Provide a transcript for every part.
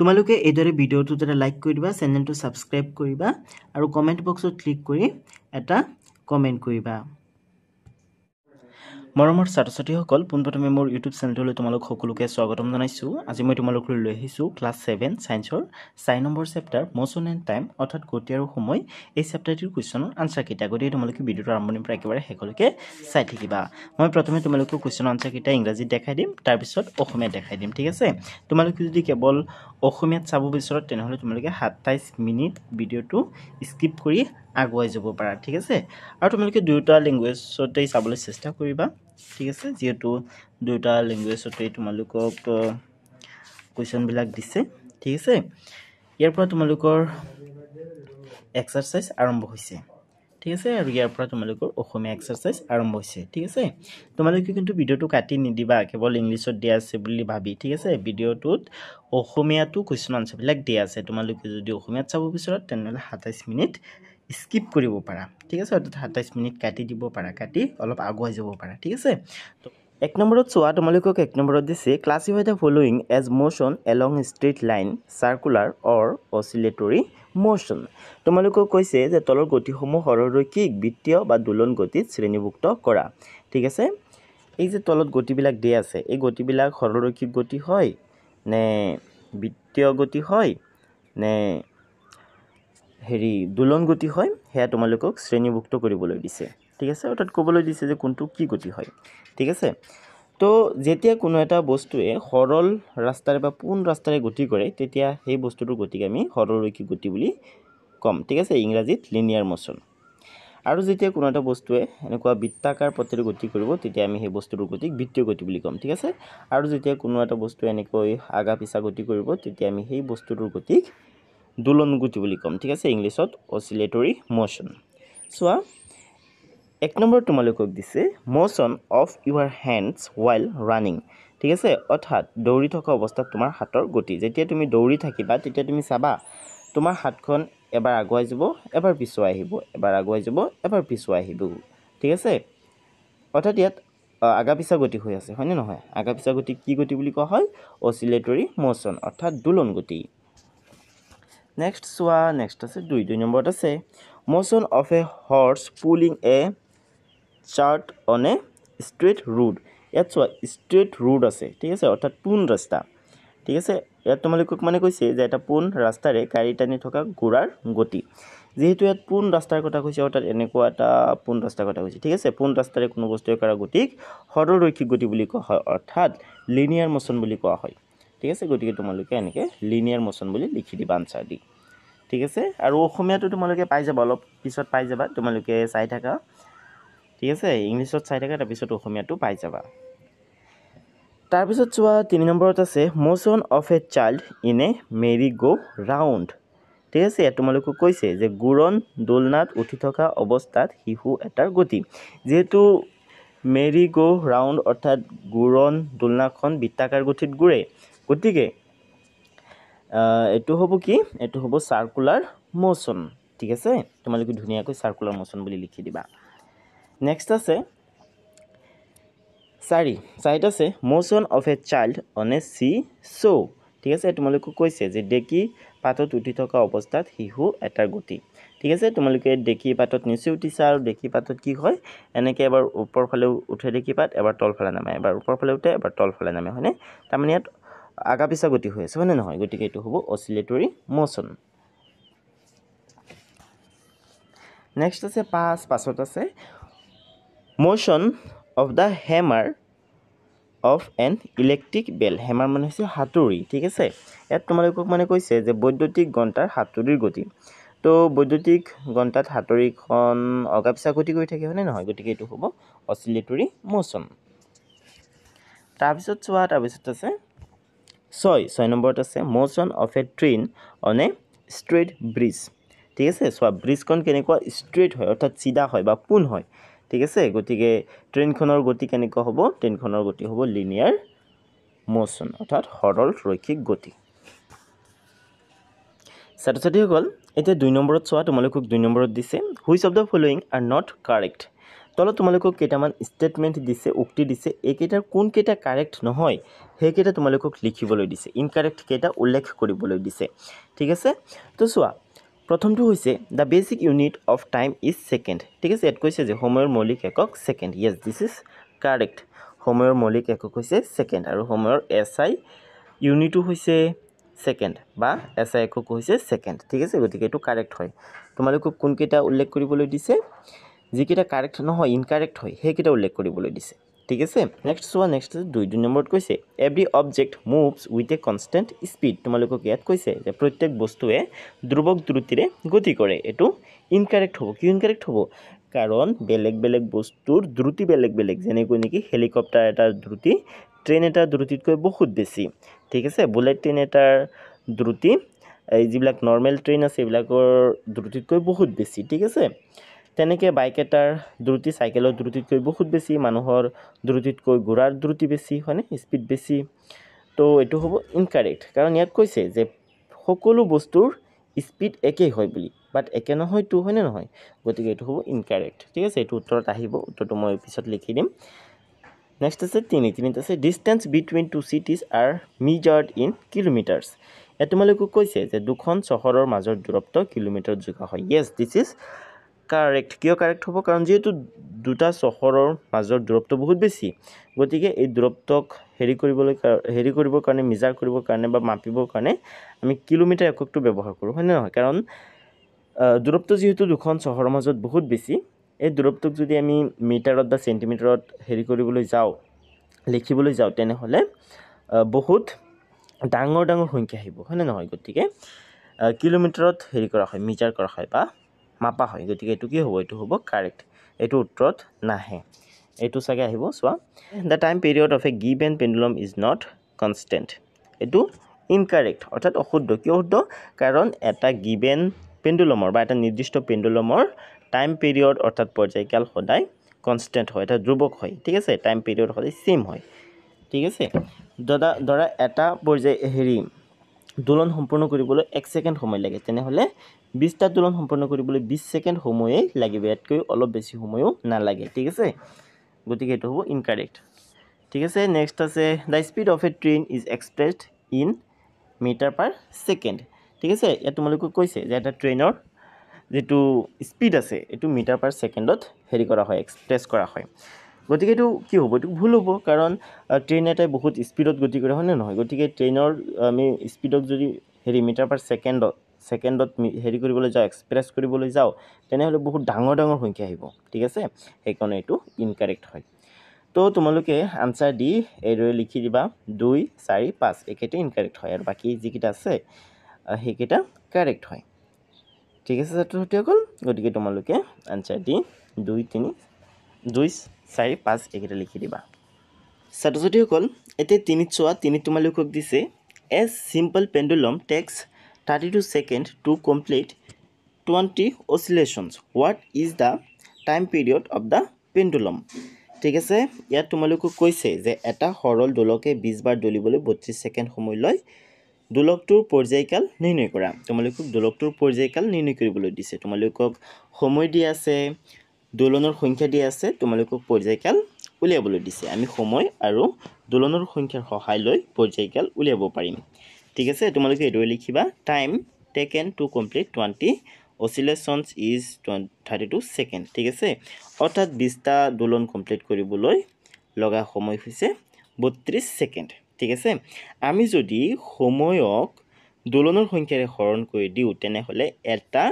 তোমালোকে এইদৰে ভিডিঅ'টো যাতে লাইক কৰি দিবা চেনেলটো ছাবস্ক্ৰাইব কৰিবা আৰু কমেণ্ট বক্সত ক্লিক কৰি এটা কমেণ্ট কৰিবা মৰমৰ ছাত্ৰ ছাত্ৰীসকল পোনপ্ৰথমে মোৰ ইউটিউব চেনেলটোলৈ তোমালোক সকলোকে স্বাগতম জনাইছোঁ আজি মই তোমালোকলৈ লৈ আহিছোঁ ক্লাছ ছেভেন ছাইন্সৰ চাৰি number chapter motion and time অৰ্থাৎ গতি আৰু সময় এই চেপ্টাৰটিৰ কুৱেশ্যনৰ আনচাৰকেইটা গতিকে তোমালোকে ভিডিঅ'টো আৰম্ভণিৰ পৰা একেবাৰে শেষলৈকে চাই থাকিবা মই প্ৰথমে তোমালোকৰ কুৱেশ্যনৰ আনচাৰকেইটা ইংৰাজীত দেখাই দিম তাৰপিছত অসমীয়াত দেখাই দিম ঠিক আছে তোমালোকে যদি কেৱল অসমীয়াত চাব বিচাৰ তেনেহ'লে তোমালোকে সাতাইছ মিনিট ভিডিঅ'টো স্কিপ কৰি আগুৱাই যাব পাৰা ঠিক আছে আৰু তোমালোকে দুয়োটা লেংগুৱেজতেই চাবলৈ চেষ্টা কৰিবা ঠিক আছে যিহেতু দুয়োটা লেংগুৱেজতেই তোমালোকক কুৱেশ্যনবিলাক দিছে ঠিক আছে ইয়াৰ পৰা তোমালোকৰ এক্সাৰচাইজ আৰম্ভ হৈছে ঠিক আছে আৰু ইয়াৰ পৰা তোমালোকৰ অসমীয়া এক্সাৰচাইজ আৰম্ভ হৈছে ঠিক আছে তোমালোকে কিন্তু ভিডিঅ'টো কাটি নিদিবা কেৱল ইংলিছত দিয়া আছে বুলি ভাবি ঠিক আছে ভিডিঅ'টোত অসমীয়াটো কুৱেশ্যন আনচাৰবিলাক দিয়া আছে তোমালোকে যদি অসমীয়াত চাব বিচৰা তেনেহ'লে সাতাইছ মিনিট স্কিপ কৰিব পাৰা ঠিক আছে অৰ্থাৎ সাতাইছ মিনিট কাটি দিব পাৰা কাটি অলপ আগুৱাই যাব পাৰা ঠিক আছে তো এক নম্বৰত চোৱা তোমালোকক এক নম্বৰত দিছে classify the following as motion along straight line circular or oscillatory motion তোমালোকক কৈছে যে তলৰ গতিসমূহ সৰৈৰৈকিক বৃত্তীয় বা দোলন গতিত শ্ৰেণীভুক্ত কৰা ঠিক আছে এই যে তলত গতিবিলাক দি আছে এই গতিবিলাক সৰলৰৈক্ষিক গতি হয় নে বৃত্তীয় গতি হয় নে হেৰি দোলন গতি হয় সেয়া তোমালোকক শ্ৰেণীভুক্ত কৰিবলৈ দিছে ঠিক আছে অৰ্থাৎ ক'বলৈ দিছে যে কোনটো কি গতি হয় ঠিক আছে তো যেতিয়া কোনো এটা বস্তুৱে সৰল ৰাস্তাৰে বা পোন ৰাস্তাৰে গতি কৰে তেতিয়া সেই বস্তুটোৰ গতিক আমি সৰলৰৈক্ষিক গতি বুলি ক'ম ঠিক আছে ইংৰাজীত লিনিয়াৰ মচন আৰু যেতিয়া কোনো এটা বস্তুৱে এনেকুৱা বৃত্তাকাৰ পথেৰে গতি কৰিব তেতিয়া আমি সেই বস্তুটোৰ গতিক বৃত্তীয় গতি বুলি ক'ম ঠিক আছে আৰু যেতিয়া কোনো এটা বস্তুৱে এনেকৈ আগা পিছা গতি কৰিব তেতিয়া আমি সেই বস্তুটোৰ গতিক দোলন দোলনগতি বুলি ক'ম ঠিক আছে ইংলিছত অচিলেটৰী মোশ্যন চোৱা এক নম্বৰ তোমালোকক দিছে motion of your hands while running ঠিক আছে অৰ্থাৎ দৌৰি থকা অৱস্থাত তোমাৰ হাতৰ গতি যেতিয়া তুমি দৌৰি থাকিবা তেতিয়া তুমি চাবা তোমাৰ হাতখন এবাৰ আগুৱাই যাব এবাৰ পিছুৱাই আহিব এবাৰ আগুৱাই যাব এবাৰ পিছুৱাই আহিব ঠিক আছে অৰ্থাৎ ইয়াত আগা পিছা গতি হৈ আছে হয়নে নহয় আগা পিছা গতি কি গতি বুলি কোৱা হয় অচিলেটৰী মোশ্যন অৰ্থাৎ দোলন গতি নেক্সট চোৱা নেক্সট আছে দুই দুই নম্বৰত আছে motion of a horse pulling a cart on a straight road ইয়াত চোৱা ষ্ট্ৰেইট ৰোড আছে ঠিক আছে অৰ্থাৎ পোন ৰাস্তা ঠিক আছে ইয়াত তোমালোকক মানে কৈছে যে এটা পোন ৰাস্তাৰে গাড়ী টানি থকা ঘোঁৰাৰ গতি যিহেতু ইয়াত পোন ৰাস্তাৰ কথা কৈছে অৰ্থাৎ এনেকুৱা এটা পোন ৰাস্তাৰ কথা কৈছে ঠিক আছে পোন ৰাস্তাৰে কোনো বস্তুৱে কৰা গতিক সৰলৰৈক্ষিক গতি বুলি কোৱা হয় অৰ্থাৎ লিনিয়াৰ মোশ্যন বুলি কোৱা হয় ঠিক আছে গতিকে তোমালোকে এনেকৈ লিনিয়াৰ মোশ্যন বুলি লিখি দিবা আনচাৰ দি ঠিক আছে আৰু অসমীয়াটো তোমালোকে পাই যাবা অলপ পিছত পাই যাবা তোমালোকে চাই থাকা ঠিক আছে ইংলিছত চাই থাকা তাৰপিছত অসমীয়াটো পাই যাবা তাৰপিছত চোৱা তিনি নম্বৰত আছে motion of a child in a merry go round ঠিক আছে ইয়াত তোমালোকক কৈছে যে গুৰণ দোলনাত উঠি থকা অৱস্থাত শিশু এটাৰ গতি যিহেতু মেৰি গো ৰাউণ্ড অৰ্থাৎ গুৰণ দোলনাখন বৃত্তাকাৰ গতিত গুৰে গতিকে এইটো হ'ব কি এইটো হ'ব চাৰ্কুলাৰ মোশ্যন ঠিক আছে তোমালোকে ধুনীয়াকৈ চাৰ্কুলাৰ মোশ্যন বুলি লিখি দিবা নেক্সট আছে চাৰি চাৰিত আছে motion of a child on a seesaw' ঠিক আছে তোমালোকে কৈছে যে ডেকী পাতত উঠি থকা অৱস্থাত শিশু এটাৰ গতি ঠিক আছে তোমালোকে ডেকী পাতত নিচে উঠিছা আৰু ডেকী পাতত কি হয় এনেকৈ এবাৰ ওপৰফালেও উঠে ডেকী পাত এবাৰ তলফালে নামে এবাৰ ওপৰফালে উঠে এবাৰ তলফালে নামে হয়নে তাৰমানে ইয়াত আগা পিছা গতি হৈ আছে হয়নে নহয় গতিকে এইটো হ'ব অচিলেটৰী মচন নেক্সট আছে পাঁচ পাছত আছে motion of the hammer of an electric bell hammer মানে হৈছে সাঁতুৰি ঠিক আছে ইয়াত তোমালোকক মানে কৈছে যে বৈদ্যুতিক ঘণ্টাৰ সাঁতুৰিৰ গতি তো বৈদ্যুতিক ঘণ্টাত সাঁতুৰিখন অগা পিছা গতি কৰি থাকে হয়নে নহয় গতিকে এইটো হ'ব অচিলেটৰী মচন তাৰপিছত চোৱা তাৰপিছত আছে ছয় ছয় নম্বৰত আছে motion of a train on a straight bridge ঠিক আছে চোৱা ব্ৰিজখন কেনেকুৱা ষ্ট্ৰেইট হয় অৰ্থাৎ চিধা হয় বা পোন হয় ঠিক আছে গতিকে ট্ৰেইনখনৰ গতি কেনেকুৱা হ'ব ট্ৰেইনখনৰ গতি হ'ব লিনিয়াৰ মোশ্যন অৰ্থাৎ সৰল ৰৈক্ষিক গতি ছাত্ৰ ছাত্ৰীসকল এতিয়া দুই নম্বৰত চোৱা তোমালোকক দুই নম্বৰত দিছে which of the following are not correct তলত তোমালোকক কেইটামান ষ্টেটমেণ্ট দিছে উক্তি দিছে এইকেইটাৰ কোনকেইটা কাৰেক্ট নহয় সেইকেইটা তোমালোকক লিখিবলৈ দিছে ইনকাৰেক্ট কেইটা উল্লেখ কৰিবলৈ দিছে ঠিক আছে তো চোৱা প্ৰথমটো হৈছে the basic unit of time is second ঠিক আছে ইয়াত কৈছে যে সময়ৰ মৌলিক একক second yes this is correct সময়ৰ মৌলিক একক হৈছে ছেকেণ্ড আৰু সময়ৰ এছ আই ইউনিটো হৈছে ছেকেণ্ড বা এছ আই একক হৈছে ছেকেণ্ড ঠিক আছে গতিকে এইটো কাৰেক্ট হয় তোমালোকক কোনকেইটা উল্লেখ কৰিবলৈ দিছে যিকেইটা কাৰেক্ট নহয় ইনকাৰেক্ট হয় সেইকেইটা উল্লেখ কৰিবলৈ দিছে ঠিক আছে নেক্সট চোৱা নেক্সট দুই দুই নম্বৰত কৈছে every object moves with a constant speed তোমালোকক ইয়াত কৈছে যে প্ৰত্যেক বস্তুৱে দ্ৰুৱক দ্ৰুতিৰে গতি কৰে এইটো ইনকাৰেক্ট হ'ব কি ইনকাৰেক্ট হ'ব কাৰণ বেলেগ বেলেগ বস্তুৰ দ্ৰুতি বেলেগ বেলেগ যেনেকৈ নেকি হেলিকপ্টাৰ এটাৰ দ্ৰুতি ট্ৰেইন এটাৰ দ্ৰুতিতকৈ বহুত বেছি ঠিক আছে বুলেট ট্ৰেইন এটাৰ দ্ৰুতি এই যিবিলাক নৰ্মেল ট্ৰেইন আছে এইবিলাকৰ দ্ৰুতিতকৈ বহুত বেছি ঠিক আছে তেনেকৈ বাইক এটাৰ দ্ৰুতি চাইকেলৰ দ্ৰুতিতকৈ বহুত বেছি মানুহৰ দ্ৰুতিতকৈ ঘোঁৰাৰ দ্ৰুতি বেছি হয়নে স্পীড বেছি তো এইটো হ'ব ইনকাৰেক্ট কাৰণ ইয়াত কৈছে যে সকলো বস্তুৰ স্পীড একেই হয় বুলি বাট একে নহয়তো হয়নে নহয় গতিকে এইটো হ'ব ইনকাৰেক্ট ঠিক আছে এইটো উত্তৰত আহিব উত্তৰটো মই পিছত লিখি দিম নেক্সট আছে তিনি তিনিটা আছে distance between two cities are measured in kilometres এই তোমালোকো কৈছে যে দুখন চহৰৰ মাজৰ দূৰত্ব কিলোমিটাৰত যোগা হয় য়েছ দিছ ইজ কাৰেক্ট কিয় কাৰেক্ট হ'ব কাৰণ যিহেতু দুটা চহৰৰ মাজৰ দূৰত্ব বহুত বেছি গতিকে এই দূৰত্বক হেৰি কৰিবলৈ হেৰি কৰিবৰ কাৰণে মিজাৰ কৰিবৰ কাৰণে বা মাপিবৰ কাৰণে আমি কিলোমিটাৰ এককটো ব্যৱহাৰ কৰোঁ হয়নে নহয় কাৰণ দূৰত্ব যিহেতু দুখন চহৰৰ মাজত বহুত বেছি এই দূৰত্বক যদি আমি মিটাৰত বা চেণ্টিমিটাৰত হেৰি কৰিবলৈ যাওঁ লিখিবলৈ যাওঁ তেনেহ'লে বহুত ডাঙৰ ডাঙৰ সংখ্যা আহিব হয়নে নহয় গতিকে কিলোমিটাৰত হেৰি কৰা হয় মিজাৰ কৰা হয় বা মাপা হয় গতিকে এইটো কি হ'ব এইটো হ'ব কাৰেক্ট এইটো উত্তৰত নাহে এইটো চাগে আহিব চোৱা the time period of a given pendulum is not constant এইটো ইনকাৰেক্ট অৰ্থাৎ অশুদ্ধ কিয় শুদ্ধ কাৰণ এটা গিভেন পেণ্ডুলমৰ বা এটা নিৰ্দিষ্ট পেণ্ডুলমৰ টাইম পিৰিয়ড অৰ্থাৎ পৰ্যায়কাল সদায় কনষ্টেণ্ট হয় অৰ্থাৎ ধ্ৰুৱক হয় ঠিক আছে টাইম পিৰিয়ড সদায় ছেইম হয় ঠিক আছে দাদা ধৰা এটা পৰ্যায় হেৰি দোলন সম্পূৰ্ণ কৰিবলৈ এক ছেকেণ্ড সময় লাগে তেনেহ'লে বিছটা দোলন সম্পূৰ্ণ কৰিবলৈ বিছ ছেকেণ্ড সময়েই লাগিব ইয়াতকৈ অলপ বেছি সময়ো নালাগে ঠিক আছে গতিকে এইটো হ'ব ইনকাৰেক্ট ঠিক আছে নেক্সট আছে the speed of a train is expressed in metre per second ঠিক আছে ইয়াত তোমালোকে কৈছে যে এটা ট্ৰেইনৰ যিটো স্পীড আছে এইটো মিটাৰ পাৰ ছেকেণ্ডত হেৰি কৰা হয় এক্সপ্ৰেছ কৰা হয় গতিকে এইটো কি হ'ব এইটো ভুল হ'ব কাৰণ ট্ৰেইন এটাই বহুত স্পীডত গতি কৰে হয়নে নহয় গতিকে ট্ৰেইনৰ আমি স্পীডক যদি হেৰি মিটাৰ পাৰ ছেকেণ্ডত ছেকেণ্ডত হেৰি কৰিবলৈ যাওঁ এক্সপ্ৰেছ কৰিবলৈ যাওঁ তেনেহ'লে বহুত ডাঙৰ ডাঙৰ সংখ্যা আহিব ঠিক আছে সেইকাৰণে এইটো ইনকাৰেক্ট হয় তো তোমালোকে আনচাৰ দি এইদৰে লিখি দিবা দুই চাৰি পাঁচ এইকেইটা ইনকাৰেক্ট হয় আৰু বাকী যিকেইটা আছে সেইকেইটা কাৰেক্ট হয় ঠিক আছে ছাত্ৰ ছাত্ৰীসকল গতিকে তোমালোকে আনচাৰ দি দুই তিনি দুই চাৰি পাঁচ এইকেইটা লিখি দিবা ছাত্ৰ ছাত্ৰীসকল এতিয়া তিনিত চোৱা তিনিত তোমালোকক দিছে a simple pendulum takes thirty two second to complete twenty oscillations what is the time period of the pendulum ঠিক আছে ইয়াত তোমালোকক কৈছে যে এটা সৰল দোলকে বিছবাৰ দলিবলৈ বত্ৰিছ ছেকেণ্ড সময় লয় দোলকটোৰ পৰ্যায়কাল নিৰ্ণয় কৰা তোমালোকক দোলকটোৰ পৰ্যায়কাল নিৰ্ণয় কৰিবলৈ দিছে তোমালোকক সময় দিয়া আছে দোলনৰ সংখ্যা দিয়া আছে তোমালোকক পৰ্যায়কাল উলিয়াবলৈ দিছে আমি সময় আৰু দোলনৰ সংখ্যাৰ সহায় লৈ পৰ্যায়কাল উলিয়াব পাৰিম ঠিক আছে তোমালোকে এইদৰে লিখিবা time taken to complete twenty oscillations is thirty two second ঠিক আছে অৰ্থাৎ বিছটা দোলন কমপ্লিট কৰিবলৈ লগা সময় হৈছে বত্ৰিছ ছেকেণ্ড ঠিক আছে আমি যদি সময়ক দোলনৰ সংখ্যাৰে হৰণ কৰি দিওঁ তেনেহ'লে এটা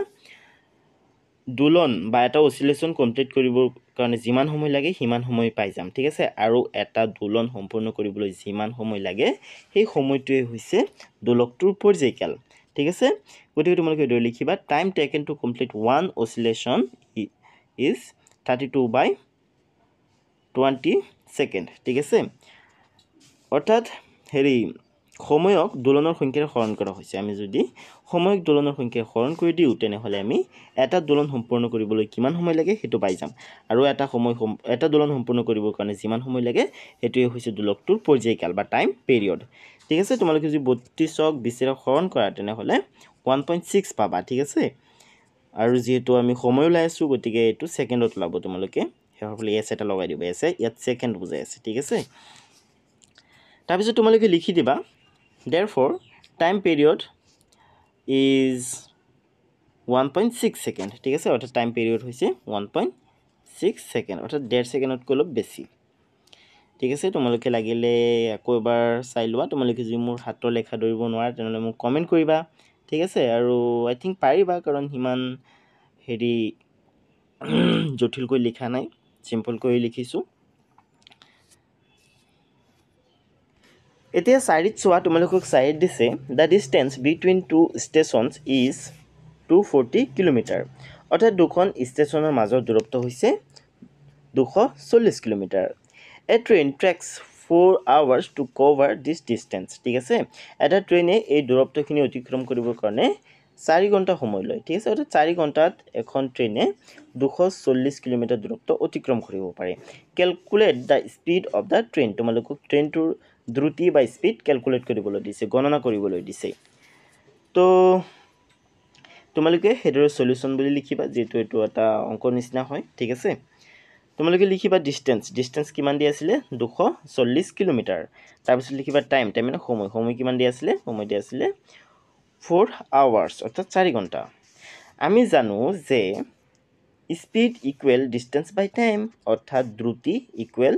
দোলন বা এটা অচিলেশ্যন কমপ্লিট কৰিবৰ কাৰণে যিমান সময় লাগে সিমান সময় পাই যাম ঠিক আছে আৰু এটা দোলন সম্পূৰ্ণ কৰিবলৈ যিমান সময় লাগে সেই সময়টোৱে হৈছে দোলকটোৰ পৰ্যায়কাল ঠিক আছে গতিকে তোমালোকে এইদৰে লিখিবা time taken to complete one oscillation is thirty two by twenty second ঠিক আছে অৰ্থাৎ হেৰি সময়ক দোলনৰ সংখ্যাৰে সৰণ কৰা হৈছে আমি যদি সময়ক দলনৰ সংখ্যা হৰণ কৰি দিওঁ তেনেহ'লে আমি এটা দলন সম্পূৰ্ণ কৰিবলৈ কিমান সময় লাগে সেইটো পাই যাম আৰু এটা সময় এটা দোলন সম্পূৰ্ণ কৰিবৰ কাৰণে যিমান সময় লাগে সেইটোৱে হৈছে দোলকটোৰ পৰ্যায়কাল বা টাইম পেৰিয়ড ঠিক আছে তোমালোকে যদি বত্ৰিছক বিশেৰক হৰণ কৰা তেনেহ'লে ওৱান পইণ্ট ছিক্স পাবা ঠিক আছে আৰু যিহেতু আমি সময় ওলাই আছোঁ গতিকে এইটো ছেকেণ্ডত ওলাব তোমালোকে শেষৰ ফালে এছ এটা লগাই দিব এছ এ ইয়াত ছেকেণ্ড বুজাই আছে ঠিক আছে তাৰপিছত তোমালোকে লিখি দিবা therefore time period is one point six second ঠিক আছে অৰ্থাৎ টাইম পিৰিয়ড হৈছে ওৱান পইণ্ট ছিক্স ছেকেণ্ড অৰ্থাৎ ডেৰ ছেকেণ্ডতকৈ অলপ বেছি ঠিক আছে তোমালোকে লাগিলে আকৌ এবাৰ চাই লোৱা তোমালোকে যদি মোৰ হাতৰ লেখা দৌৰিব নোৱাৰা তেনেহ'লে মোক কমেণ্ট কৰিবা ঠিক আছে আৰু আই থিংক পাৰিবা কাৰণ সিমান হেৰি জটিলকৈ লিখা নাই চিম্পলকৈ লিখিছোঁ এতিয়া চাৰিত চোৱা তোমালোকক চাৰিত দিছে the distance between two stations is two forty kilometre অৰ্থাৎ দুখন ষ্টেচনৰ মাজৰ দূৰত্ব হৈছে দুশ চল্লিছ kilometre a train takes four hours to cover this distance ঠিক আছে এটা ট্ৰেইনে এই দূৰত্বখিনি অতিক্ৰম কৰিবৰ কাৰণে চাৰি ঘণ্টা সময় লয় ঠিক আছে অৰ্থাৎ চাৰি ঘণ্টাত এখন ট্ৰেইনে দুশ চল্লিছ কিলোমিটাৰ দূৰত্ব অতিক্ৰম কৰিব পাৰে calculate the speed of the train তোমালোকক ট্ৰেইনটোৰ দ্ৰুতি বা স্পীড কেলকুলেট কৰিবলৈ দিছে গণনা কৰিবলৈ দিছে তো তোমালোকে সেইদৰে চলিউশ্যন বুলি লিখিবা যিহেতু এইটো এটা অংকৰ নিচিনা হয় ঠিক আছে তোমালোকে লিখিবা ডিষ্টেঞ্চ ডিষ্টেঞ্চ কিমান দি আছিলে দুশ চল্লিছ কিলোমিটাৰ তাৰপিছত লিখিবা টাইম টাইম মানে সময় সময় কিমান দি আছিলে সময় দি আছিলে ফ'ৰ আৱাৰ্ছ অৰ্থাৎ চাৰি ঘণ্টা আমি জানো যে speed equal distance by time অৰ্থাৎ দ্ৰুতি ইকুৱেল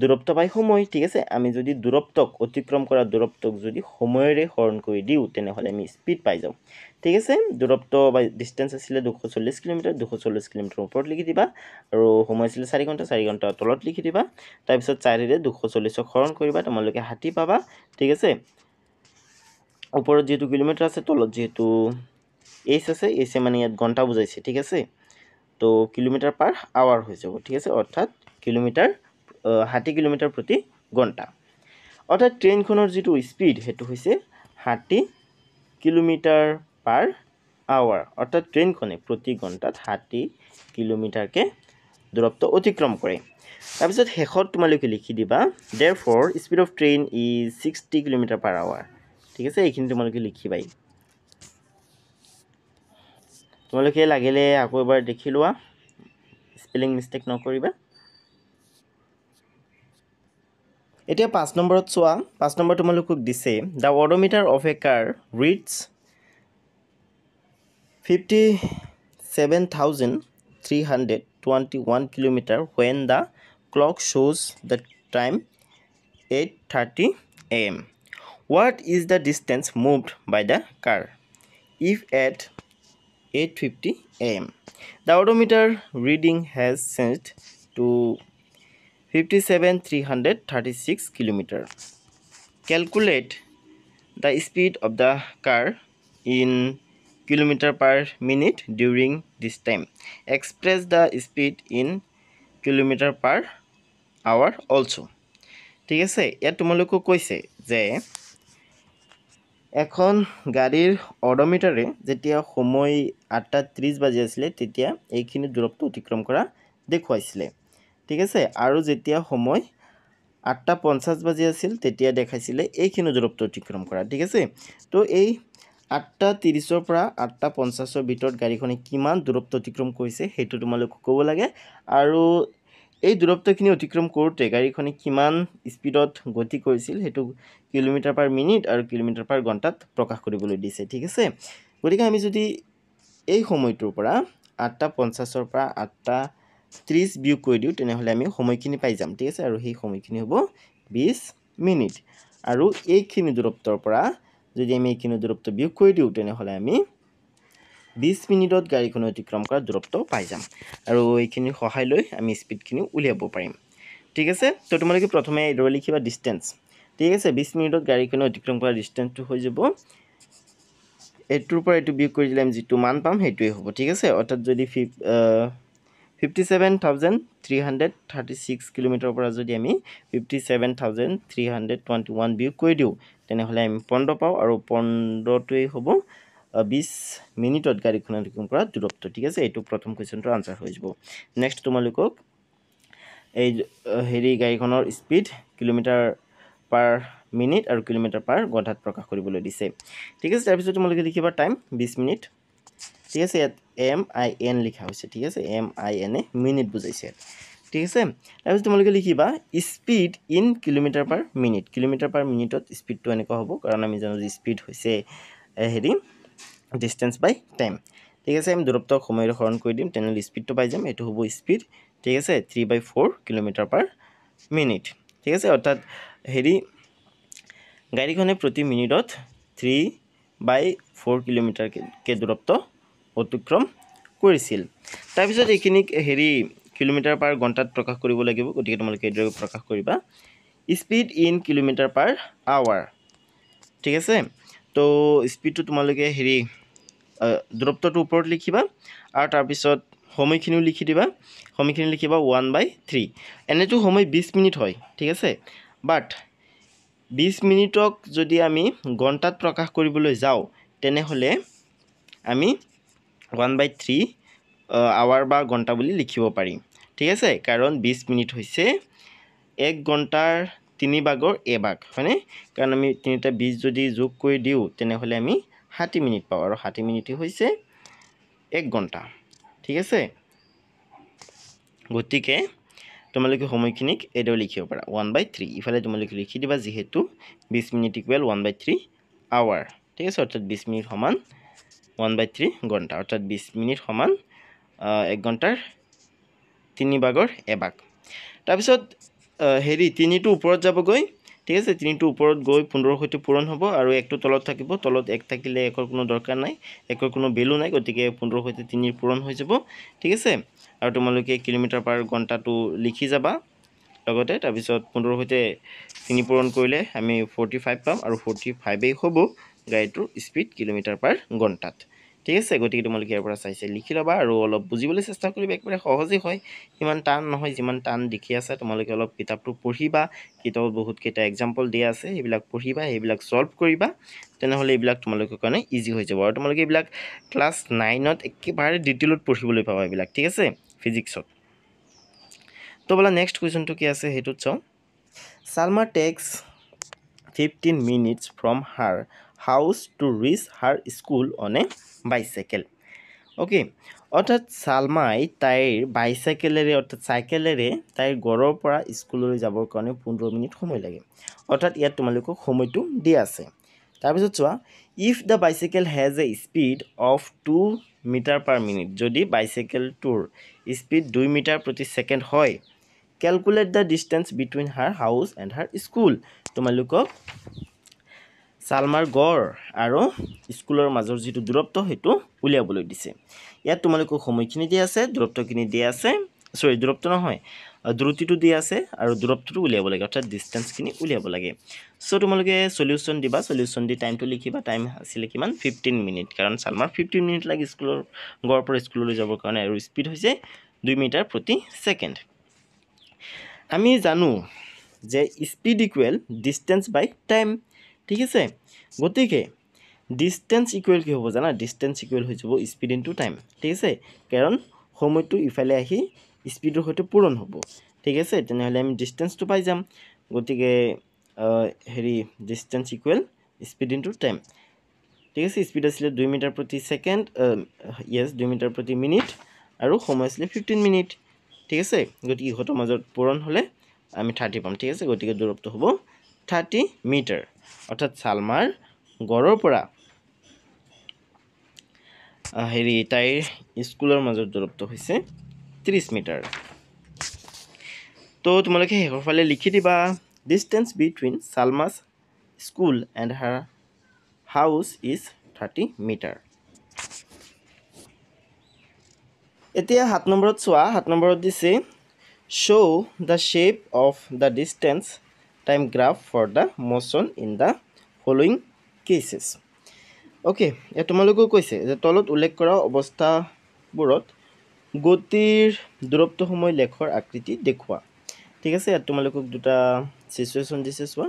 দূৰত্ব বাই সময় ঠিক আছে আমি যদি দূৰত্বক অতিক্ৰম কৰা দূৰত্বক যদি সময়ৰে হৰণ কৰি দিওঁ তেনেহ'লে আমি স্পীড পাই যাওঁ ঠিক আছে দূৰত্ব বা ডিষ্টেঞ্চ আছিলে দুশ চল্লিছ কিলোমিটাৰ দুশ চল্লিছ কিলোমিটাৰৰ ওপৰত লিখি দিবা আৰু সময় আছিলে চাৰি ঘণ্টা চাৰি ঘণ্টা তলত লিখি দিবা তাৰপিছত চাৰিৰে দুশ চল্লিছক হৰণ কৰিবা তোমালোকে হাতী পাবা ঠিক আছে ওপৰত যিহেতু কিলোমিটাৰ আছে তলত যিহেতু এইচ আছে এইচ এ মানে ইয়াত ঘণ্টা বুজাইছে ঠিক আছে তো কিলোমিটাৰ পাৰ আৱাৰ হৈ যাব ঠিক আছে অৰ্থাৎ কিলোমিটাৰ ষাঠি কিলোমিটাৰ প্ৰতি ঘণ্টা অৰ্থাৎ ট্ৰেইনখনৰ যিটো স্পীড সেইটো হৈছে ষাঠি কিলোমিটাৰ পাৰ আৱাৰ অৰ্থাৎ ট্ৰেইনখনে প্ৰতি ঘণ্টাত ষাঠি কিলোমিটাৰকৈ দূৰত্ব অতিক্ৰম কৰে তাৰপিছত শেষত তোমালোকে লিখি দিবা therefore speed of train is sixty kilometre per hour ঠিক আছে এইখিনি তোমালোকে লিখিবাই তোমালোকে লাগিলে আকৌ এবাৰ দেখি লোৱা স্পেলিং মিষ্টেক নকৰিবা এতিয়া পাঁচ নম্বৰত চোৱা পাঁচ নম্বৰ তোমালোকক দিছে the odometer of a car reads fifty seven thousand three hundred twenty one kilometre when the clock শ্ব'জ the time eight thirty A M what is the distance moved by the car eight fifty A M the odometer reading has change to fifty seven three hundred thirty six kilometer. Calculate the speed of the car in kilometer per minute during this time. Express the speed in kilometer per hour also. ঠিক আছে ইয়াত তোমালোকক কৈছে যে এখন গাড়ীৰ অৰ্ডমিটাৰে যেতিয়া সময় আঠটা ত্ৰিছ বাজি আছিলে তেতিয়া এইখিনি দূৰত্ব অতিক্ৰম কৰা দেখুৱাইছিলে ঠিক আছে আৰু যেতিয়া সময় আঠটা পঞ্চাছ বাজি আছিল তেতিয়া দেখাইছিলে এইখিনি দূৰত্ব অতিক্ৰম কৰা ঠিক আছে তো এই আঠটা ত্ৰিছৰ পৰা আঠটা পঞ্চাছৰ ভিতৰত গাড়ীখনে কিমান দূৰত্ব অতিক্ৰম কৰিছে সেইটো তোমালোকক ক'ব লাগে আৰু এই দূৰত্বখিনি অতিক্ৰম কৰোঁতে গাড়ীখনে কিমান স্পীডত গতি কৰিছিল সেইটো কিলোমিটাৰ পাৰ মিনিট আৰু কিলোমিটাৰ পাৰ ঘণ্টাত প্ৰকাশ কৰিবলৈ দিছে ঠিক আছে গতিকে আমি যদি এই সময়টোৰ পৰা আঠটা পঞ্চাছৰ পৰা আঠটা ত্ৰিছ বিয়োগ কৰি দিওঁ তেনেহ'লে আমি সময়খিনি পাই যাম ঠিক আছে আৰু সেই সময়খিনি হ'ব বিছ মিনিট আৰু এইখিনি দূৰত্বৰ পৰা যদি আমি এইখিনি দূৰত্ব বিয়োগ কৰি দিওঁ তেনেহ'লে আমি বিছ মিনিটত গাড়ীখন অতিক্ৰম কৰা দূৰত্ব পাই যাম আৰু এইখিনিৰ সহায় লৈ আমি স্পীডখিনি উলিয়াব পাৰিম ঠিক আছে তো তোমালোকে প্ৰথমে এইদৰে লিখিবা ডিষ্টেঞ্চ ঠিক আছে বিছ মিনিটত গাড়ীখনে অতিক্ৰম কৰা ডিষ্টেঞ্চটো হৈ যাব এইটোৰ পৰা এইটো বিয়োগ কৰি দিলে আমি যিটো মান পাম সেইটোৱেই হ'ব ঠিক আছে অৰ্থাৎ যদি fif fifty seven thousand three hundred thirty six কিলোমিটাৰৰ পৰা যদি আমি fifty seven thousand three hundred twenty one বিয়োগ কৰি দিওঁ তেনেহ'লে আমি পণ্ড পাওঁ আৰু পণ্ডটোৱেই হ'ব বিছ মিনিটত গাড়ীখনে ঢুকিব পৰা দূৰত্ব ঠিক আছে এইটো প্ৰথম কুৱেশ্যনটোৰ আনচাৰ হৈ যাব নেক্সট তোমালোকক এই হেৰি গাড়ীখনৰ স্পীড কিলোমিটাৰ পাৰ মিনিট আৰু কিলোমিটাৰ পাৰ গধাত প্ৰকাশ কৰিবলৈ দিছে ঠিক আছে তাৰপিছত তোমালোকে লিখিবা টাইম বিছ মিনিট ঠিক আছে ইয়াত এম আই এন লিখা হৈছে ঠিক আছে এম আই এনে মিনিট বুজাইছে ঠিক আছে তাৰপিছত তোমালোকে লিখিবা speed in kilometre per minute kilometre per মিনিটত স্পীডটো এনেকুৱা হ'ব কাৰণ আমি জানো যে স্পীড হৈছে হেৰি ডিষ্টেঞ্চ বাই টাইম ঠিক আছে আমি দূৰত্ব সময়ৰে হৰণ কৰি দিম তেনেহ'লে স্পীডটো পাই যাম এইটো হ'ব স্পীড ঠিক আছে three by four kilometre per minute ঠিক আছে অৰ্থাৎ হেৰি গাড়ীখনে প্ৰতি মিনিটত থ্ৰী বাই ফ'ৰ কিলোমিটাৰকৈ দূৰত্ব অতিক্ৰম কৰিছিল তাৰপিছত এইখিনিক হেৰি কিলোমিটাৰ পাৰ ঘণ্টাত প্ৰকাশ কৰিব লাগিব গতিকে তোমালোকে এইদৰে প্ৰকাশ কৰিবা speed in kilometre per hour ঠিক আছে তো স্পীডটো তোমালোকে হেৰি দূৰত্বটোৰ ওপৰত লিখিবা আৰু তাৰপিছত সময়খিনিও লিখি দিবা সময়খিনি লিখিবা ওৱান বাই থ্ৰী এনেতো সময় বিছ মিনিট হয় ঠিক আছে বাট বিছ মিনিটক যদি আমি ঘণ্টাত প্ৰকাশ কৰিবলৈ যাওঁ তেনেহ'লে আমি ওৱান বাই থ্ৰী আৱাৰ বা ঘণ্টা বুলি লিখিব পাৰিম ঠিক আছে কাৰণ বিছ মিনিট হৈছে এক ঘণ্টাৰ তিনি ভাগৰ এভাগ হয়নে কাৰণ আমি তিনিটা বিছ যদি যোগ কৰি দিওঁ তেনেহ'লে আমি ষাঠি মিনিট পাওঁ আৰু ষাঠি মিনিটেই হৈছে এক ঘণ্টা ঠিক আছে গতিকে তোমালোকে সময়খিনিক এইদৰে লিখিব পাৰা ওৱান বাই থ্ৰী ইফালে তোমালোকে লিখি দিবা যিহেতু বিছ minute equal one by three hour ঠিক আছে অৰ্থাৎ বিছ মিনিট সমান ওৱান বাই থ্ৰী ঘণ্টা অৰ্থাৎ বিছ মিনিট সমান এক ঘণ্টাৰ তিনি ভাগৰ এভাগ তাৰপিছত হেৰি তিনিটো ওপৰত যাবগৈ ঠিক আছে তিনিটো ওপৰত গৈ পোন্ধৰ সৈতে পূৰণ হ'ব আৰু একটো তলত থাকিব তলত এক থাকিলে একৰ কোনো দৰকাৰ নাই একৰ কোনো বেলু নাই গতিকে পোন্ধৰ সৈতে তিনিৰ পূৰণ হৈ যাব ঠিক আছে আৰু তোমালোকে কিলোমিটাৰ পাৰ ঘণ্টাটো লিখি যাবা লগতে তাৰপিছত পোন্ধৰ সৈতে তিনি পূৰণ কৰিলে আমি ফৰ্টি ফাইভ পাম আৰু ফৰ্টি ফাইভেই হ'ব গাড়ীটোৰ স্পীড কিলোমিটাৰ পাৰ ঘণ্টাত ঠিক আছে গতিকে তোমালোকে ইয়াৰ পৰা চাইছে লিখি ল'বা আৰু অলপ বুজিবলৈ চেষ্টা কৰিবা একেবাৰে সহজেই হয় সিমান টান নহয় যিমান টান দেখি আছা তোমালোকে অলপ কিতাপটো পঢ়িবা কিতাপত বহুতকেইটা এক্সাম্পল দিয়া আছে সেইবিলাক পঢ়িবা সেইবিলাক চ'ল্ভ কৰিবা তেনেহ'লে এইবিলাক তোমালোকৰ কাৰণে ইজি হৈ যাব আৰু তোমালোকে এইবিলাক ক্লাছ নাইনত একেবাৰে ডিটেইলত পঢ়িবলৈ পাবা এইবিলাক ঠিক আছে ফিজিক্সত তো বোলা নেক্সট কুৱেশ্যনটো কি আছে সেইটোত চাওঁ Salma takes fifteen minutes from her house to reach her school on a bicycle okay অৰ্থাৎ চালমাই তাইৰ বাইচাইকেলেৰে অৰ্থাৎ চাইকেলেৰে তাইৰ ঘৰৰ পৰা স্কুললৈ যাবৰ কাৰণে পোন্ধৰ মিনিট সময় লাগে অৰ্থাৎ ইয়াত তোমালোকক সময়টো দি আছে তাৰপিছত চোৱা if the bicycle has a speed of two metre per minute যদি বাইচাইকেলটোৰ স্পীড দুই মিটাৰ প্ৰতি ছেকেণ্ড হয় calculate the distance between her house and her school তোমালোকক চালমাৰ গড় আৰু স্কুলৰ মাজৰ যিটো দূৰত্ব সেইটো উলিয়াবলৈ দিছে ইয়াত তোমালোকক সময়খিনি দিয়া আছে দূৰত্বখিনি দিয়া আছে চৰি দূৰত্ব নহয় দ্ৰুতিটো দিয়া আছে আৰু দূৰত্বটো উলিয়াব লাগে অৰ্থাৎ ডিষ্টেঞ্চখিনি উলিয়াব লাগে চ' তোমালোকে চলিউশ্যন দিবা চলিউশ্যন দি টাইমটো লিখিবা টাইম আছিলে কিমান ফিফটিন মিনিট কাৰণ চালমাৰ ফিফটিন মিনিট লাগে স্কুলৰ গড়ৰ পৰা স্কুললৈ যাবৰ কাৰণে আৰু স্পীড হৈছে দুই মিটাৰ প্ৰতি ছেকেণ্ড আমি জানো যে speed equal distance by time ঠিক আছে গতিকে ডিষ্টেঞ্চ ইকুৱেল কি হ'ব জানা ডিষ্টেঞ্চ ইকুৱেল হৈ যাব স্পীড ইন টু টাইম ঠিক আছে কাৰণ সময়টো ইফালে আহি স্পীডৰ সৈতে পূৰণ হ'ব ঠিক আছে তেনেহ'লে আমি ডিষ্টেঞ্চটো পাই যাম গতিকে হেৰি distance equal speed into time ঠিক আছে স্পীড আছিলে দুই মিটাৰ প্ৰতি ছেকেণ্ড য়েছ দুই মিটাৰ প্ৰতি মিনিট আৰু সময় আছিলে ফিফটিন মিনিট ঠিক আছে গতিকে ইহঁতৰ মাজত পূৰণ হ'লে আমি থাৰ্টি পাম ঠিক আছে গতিকে দূৰত্ব হ'ব থাৰ্টি মিটাৰ অৰ্থাৎ সালমাৰ গড়ৰপৰা হেৰি তাইৰ স্কুলৰ মাজত দূৰত্ব হৈছে ত্ৰিছ মিটাৰ তো তোমালোকে শেষৰ ফালে লিখি দিবা distance between Salma's school and her house is thirty metre এতিয়া সাত নম্বৰত চোৱা সাত নম্বৰত দিছে show' the shape of the distance time graph for the motion in the following cases okay ইয়াত তোমালোকেও কৈছে যে তলত উল্লেখ কৰা অৱস্থাবোৰত গতিৰ দূৰত্ব সময় লেখৰ আকৃতি দেখুওৱা ঠিক আছে ইয়াত তোমালোকক দুটা চিচুৱেশ্যন দিছে চোৱা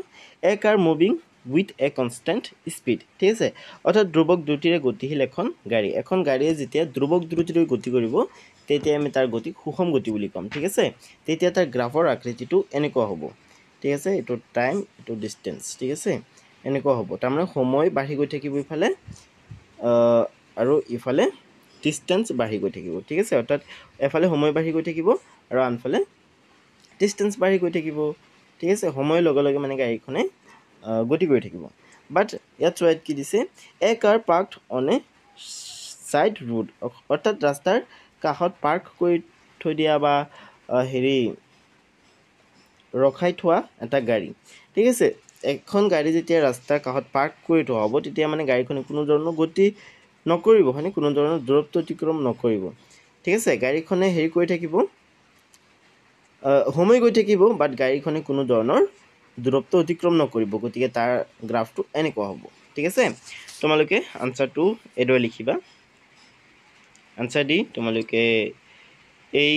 এক আৰ moving with a constant speed ঠিক আছে অৰ্থাৎ ধ্ৰুৱক দ্ৰুতিৰে গতিশীল এখন গাড়ী এখন গাড়ীয়ে যেতিয়া ধ্ৰুৱক দ্ৰুতিৰে গতি কৰিব তেতিয়া আমি তাৰ গতিক সুষম গতি বুলি ক'ম ঠিক আছে তেতিয়া তাৰ গ্ৰাফৰ আকৃতিটো এনেকুৱা হ'ব ঠিক আছে এইটো টাইম এইটো ডিষ্টেঞ্চ ঠিক আছে এনেকুৱা হ'ব তাৰমানে সময় বাঢ়ি গৈ থাকিব ইফালে আৰু ইফালে ডিষ্টেঞ্চ বাঢ়ি গৈ থাকিব ঠিক আছে অৰ্থাৎ এফালে সময় বাঢ়ি গৈ থাকিব আৰু আনফালে ডিষ্টেঞ্চ বাঢ়ি গৈ থাকিব ঠিক আছে সময়ৰ লগে লগে মানে গাড়ীখনে গতি কৰি থাকিব বাট ইয়াত চোৱাইত কি দিছে a car park on a side road অৰ্থাৎ ৰাস্তাৰ কাষত পাৰ্ক কৰি থৈ দিয়া বা হেৰি ৰখাই থোৱা এটা গাড়ী ঠিক আছে এখন গাড়ী যেতিয়া ৰাস্তাৰ কাষত পাৰ্ক কৰি থোৱা হ'ব তেতিয়া মানে গাড়ীখনে কোনো ধৰণৰ গতি নকৰিব হয়নে কোনো ধৰণৰ দূৰত্ব অতিক্ৰম নকৰিব ঠিক আছে গাড়ীখনে হেৰি কৰি থাকিব সময় গৈ থাকিব বাট গাড়ীখনে কোনো ধৰণৰ দূৰত্ব অতিক্ৰম নকৰিব গতিকে তাৰ গ্ৰাফটো এনেকুৱা হ'ব ঠিক আছে তোমালোকে আনচাৰটো এইদৰে লিখিবা আনচাৰ দি তোমালোকে এই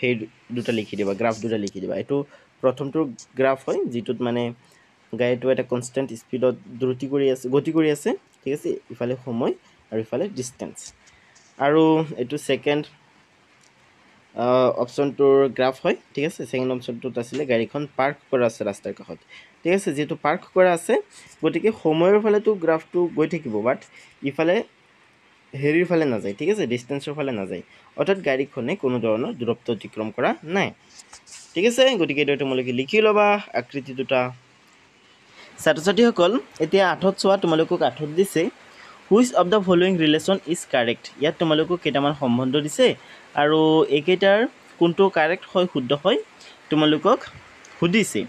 হেৰি দুটা লিখি দিবা গ্ৰাফ দুটা লিখি দিবা এইটো প্ৰথমটো গ্ৰাফ হয় যিটোত মানে গাড়ীটো এটা কনষ্টেণ্ট স্পীডত দ্ৰুতি কৰি আছে গতি কৰি আছে ঠিক আছে ইফালে সময় আৰু ইফালে ডিষ্টেঞ্চ আৰু এইটো ছেকেণ্ড অপশ্যনটোৰ গ্ৰাফ হয় ঠিক আছে ছেকেণ্ড অপশ্যনটোত আছিলে গাড়ীখন পাৰ্ক কৰা আছে ৰাস্তাৰ কাষত ঠিক আছে যিহেতু পাৰ্ক কৰা আছে গতিকে সময়ৰ ফালেতো গ্ৰাফটো গৈ থাকিব বাট ইফালে হেৰিৰ ফালে নাযায় ঠিক আছে ডিষ্টেঞ্চৰ ফালে নাযায় অৰ্থাৎ গাড়ীখনে কোনো ধৰণৰ দূৰত্ব অতিক্ৰম কৰা নাই ঠিক আছে গতিকে এইটো তোমালোকে লিখি ল'বা আকৃতি দুটা ছাত্ৰ ছাত্ৰীসকল এতিয়া আঠত চোৱা তোমালোকক আঠত দিছে which of the following relation is correct ইয়াত তোমালোকক কেইটামান সম্বন্ধ দিছে আৰু এইকেইটাৰ কোনটো কাৰেক্ট হয় শুদ্ধ হয় তোমালোকক সুধিছে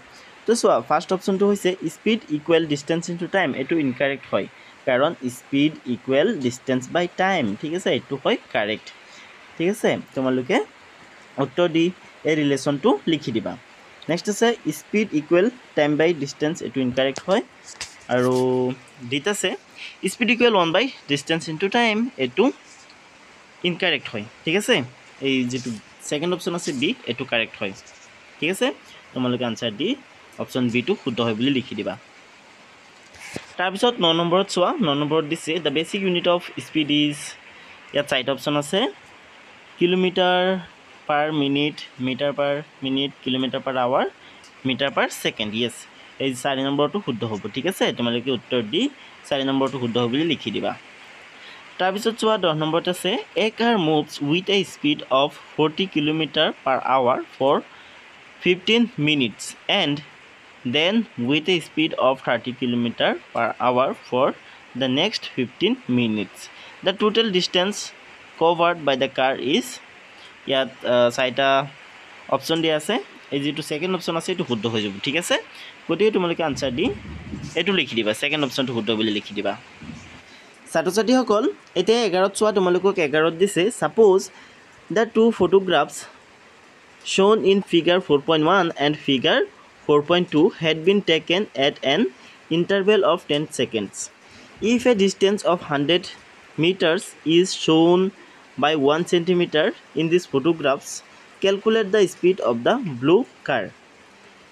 তো চোৱা ফাৰ্ষ্ট অপশ্যনটো হৈছে speed equal distance to time এইটো ইনকাৰেক্ট হয় কাৰণ speed equal distance by time ঠিক আছে এইটো হয় কাৰেক্ট ঠিক আছে তোমালোকে উত্তৰ দি এই ৰিলেশ্যনটো লিখি দিবা নেক্সট আছে speed equal time by distance এইটো ইনকাৰেক্ট হয় আৰু ডিট আছে speed equal one by distance to time এইটো ইনকাৰেক্ট হয় ঠিক আছে এই যিটো ছেকেণ্ড অপশ্যন আছে বি এইটো কাৰেক্ট হয় ঠিক আছে তোমালোকে আনচাৰ দি অপশ্যন বিটো শুদ্ধ হয় বুলি লিখি দিবা তাৰপিছত ন নম্বৰত চোৱা ন নম্বৰত দিছে the basic unit of speed is ইয়াত চাইড অপশ্যন আছে kilometre per minute metre per minute kilometre per hour metre per second yes এই চারি নম্বরটো শুদ্ধ হব ঠিক আছে তোমালোকে উত্তর দি চারি নম্বরটো শুদ্ধ হব লিখি দিবা তারপর চা দশ নম্বরত আছে a car moves with a speed of forty kilometre per hour for fifteen minutes and then with a speed of thirty kilometre per hour for the next fifteen minutes the total distance covered by the car is ইয়াত চাৰিটা option দিয়া আছে এই যিটো second option আছে এইটো শুদ্ধ হৈ যাব ঠিক আছে গতিকে তোমালোকে আনচাৰ দি এইটো লিখি দিবা ছেকেণ্ড অপশ্যনটো শুদ্ধ বুলি লিখি দিবা ছাত্ৰ ছাত্ৰীসকল এতিয়া এঘাৰত চোৱা তোমালোকক এঘাৰত দিছে suppose the two photographs shown in figure four point one and figure four point two had been taken at an interval of ten seconds if a distance of hundred metres is shown by 1 cm in these photographs calculate the speed of the blue car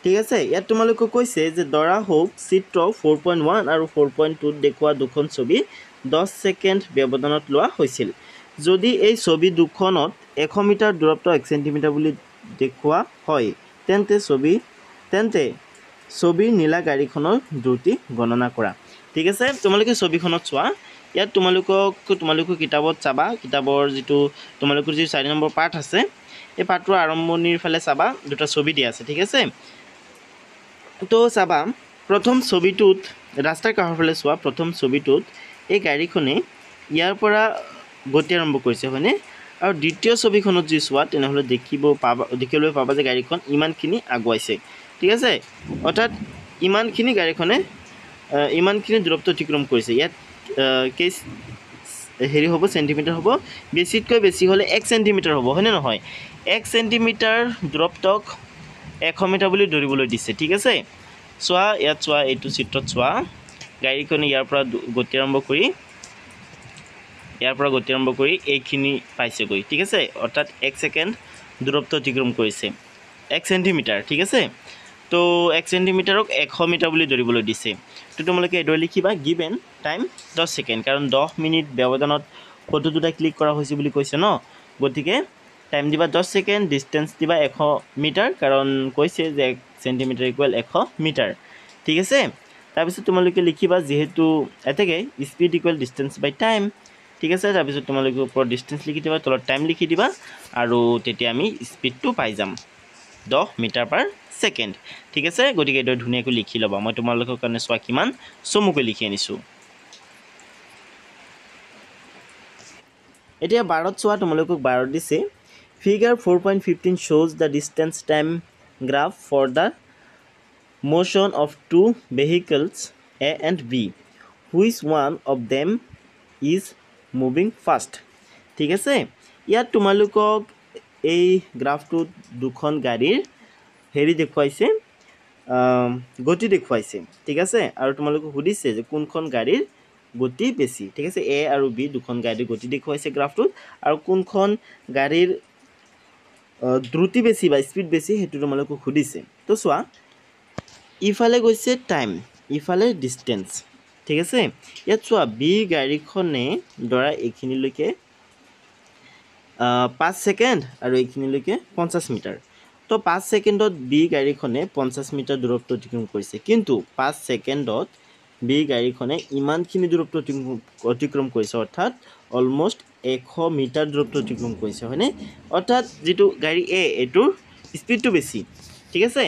ঠিক আছে ইয়াত তোমালোকে কৈছে যে দৰা হওক চিত্ৰ four point one আৰু ফ'ৰ পইণ্ট টুত দেখুওৱা দুখন ছবি দহ ছেকেণ্ড ব্যৱধানত লোৱা হৈছিল যদি এই ছবি দুখনত এশ মিটাৰ দূৰত্ব এক চেণ্টিমিটাৰ বুলি দেখুওৱা হয় তেন্তে ছবি তেন্তে ছবিৰ নীলা গাড়ীখনৰ দ্ৰুতি গণনা কৰা ঠিক আছে তোমালোকে ছবিখনত চোৱা ইয়াত তোমালোকক তোমালোকৰ কিতাপত চাবা কিতাপৰ যিটো তোমালোকৰ যি চাৰি নম্বৰ পাৰ্ট আছে এই পাৰ্টটোৰ আৰম্ভণিৰ ফালে চাবা দুটা ছবি দিয়া আছে ঠিক আছে তো চাবা প্ৰথম ছবিটোত ৰাস্তাৰ কাষৰ ফালে চোৱা প্ৰথম ছবিটোত এই গাড়ীখনে ইয়াৰ পৰা গতি আৰম্ভ কৰিছে হয়নে আৰু দ্বিতীয় ছবিখনত যি চোৱা তেনেহ'লে দেখিব পাবা দেখিবলৈ পাবা যে গাড়ীখন ইমানখিনি আগুৱাইছে ঠিক আছে অৰ্থাৎ ইমানখিনি গাড়ীখনে ইমানখিনি দূৰত্ব অতিক্ৰম কৰিছে ইয়াত কেই হেৰি হ'ব চেণ্টিমিটাৰ হ'ব বেছিতকৈ বেছি হ'লে এক চেণ্টিমিটাৰ হ'ব হয়নে নহয় এক চেণ্টিমিটাৰ দূৰত্বক এশ মিটাৰ বুলি দৌৰিবলৈ দিছে ঠিক আছে চোৱা ইয়াত চোৱা এইটো চিত্ৰত চোৱা গাড়ীখনে ইয়াৰ পৰা গতি আৰম্ভ কৰি ইয়াৰ পৰা গতি আৰম্ভ কৰি এইখিনি পাইছেগৈ ঠিক আছে অৰ্থাৎ এক ছেকেণ্ড দূৰত্ব অতিক্ৰম কৰিছে এক চেণ্টিমিটাৰ ঠিক আছে তো এক চেণ্টিমিটাৰক এশ মিটাৰ বুলি দৌৰিবলৈ দিছে তো তোমালোকে এইদৰে লিখিবা গিভেন টাইম দহ ছেকেণ্ড কাৰণ দহ মিনিট ব্যৱধানত ফটো দুটা ক্লিক কৰা হৈছে বুলি কৈছে ন গতিকে টাইম দিবা দহ ছেকেণ্ড ডিষ্টেঞ্চ দিবা এশ মিটাৰ কাৰণ কৈছে যে এক চেণ্টিমিটাৰ ইকুৱেল এশ মিটাৰ ঠিক আছে তাৰপিছত তোমালোকে লিখিবা যিহেতু এতেকে speed equal distance by time ঠিক আছে তাৰপিছত তোমালোকে ওপৰত ডিষ্টেঞ্চ লিখি দিবা তলত টাইম লিখি দিবা আৰু তেতিয়া আমি স্পীডটো পাই যাম দহ মিটাৰ পাৰ ছেকেণ্ড ঠিক আছে গতিকে এইদৰে ধুনীয়াকৈ লিখি ল'বা মই তোমালোকৰ কাৰণে চোৱা কিমান চমুকৈ লিখি আনিছোঁ এতিয়া বাৰত চোৱা তোমালোকক বাৰত দিছে ফিগাৰ ফ'ৰ পইণ্ট ফিফটিন শ্ব'জ the distance time graph for the motion of two vehicles A and B which one of them is moving fast ঠিক আছে ইয়াত তোমালোকক এই গ্ৰাফটোত দুখন গাড়ীৰ হেৰি দেখুৱাইছে গতি দেখুৱাইছে ঠিক আছে আৰু তোমালোকক সুধিছে যে কোনখন গাড়ীৰ গতি বেছি ঠিক আছে এ আৰু বি দুখন গাড়ীৰ গতি দেখুৱাইছে গ্ৰাফটোত আৰু কোনখন গাড়ীৰ দ্ৰুতি বেছি বা স্পীড বেছি সেইটো তোমালোকক সুধিছে তো চোৱা ইফালে গৈছে টাইম ইফালে ডিষ্টেঞ্চ ঠিক আছে ইয়াত চোৱা বি গাড়ীখনে দৰা এইখিনিলৈকে পাঁচ ছেকেণ্ড আৰু এইখিনিলৈকে পঞ্চাছ মিটাৰ তো পাঁচ ছেকেণ্ডত বি গাড়ীখনে পঞ্চাছ মিটাৰ দূৰত্ব অতিক্ৰম কৰিছে কিন্তু পাঁচ ছেকেণ্ডত বি গাড়ীখনে ইমানখিনি দূৰত্ব অতিক্ৰম কৰিছে অৰ্থাৎ অলমষ্ট এশ মিটাৰ দূৰত্ব অতিক্ৰম কৰিছে হয়নে অৰ্থাৎ যিটো গাড়ী এ এইটোৰ স্পীডটো বেছি ঠিক আছে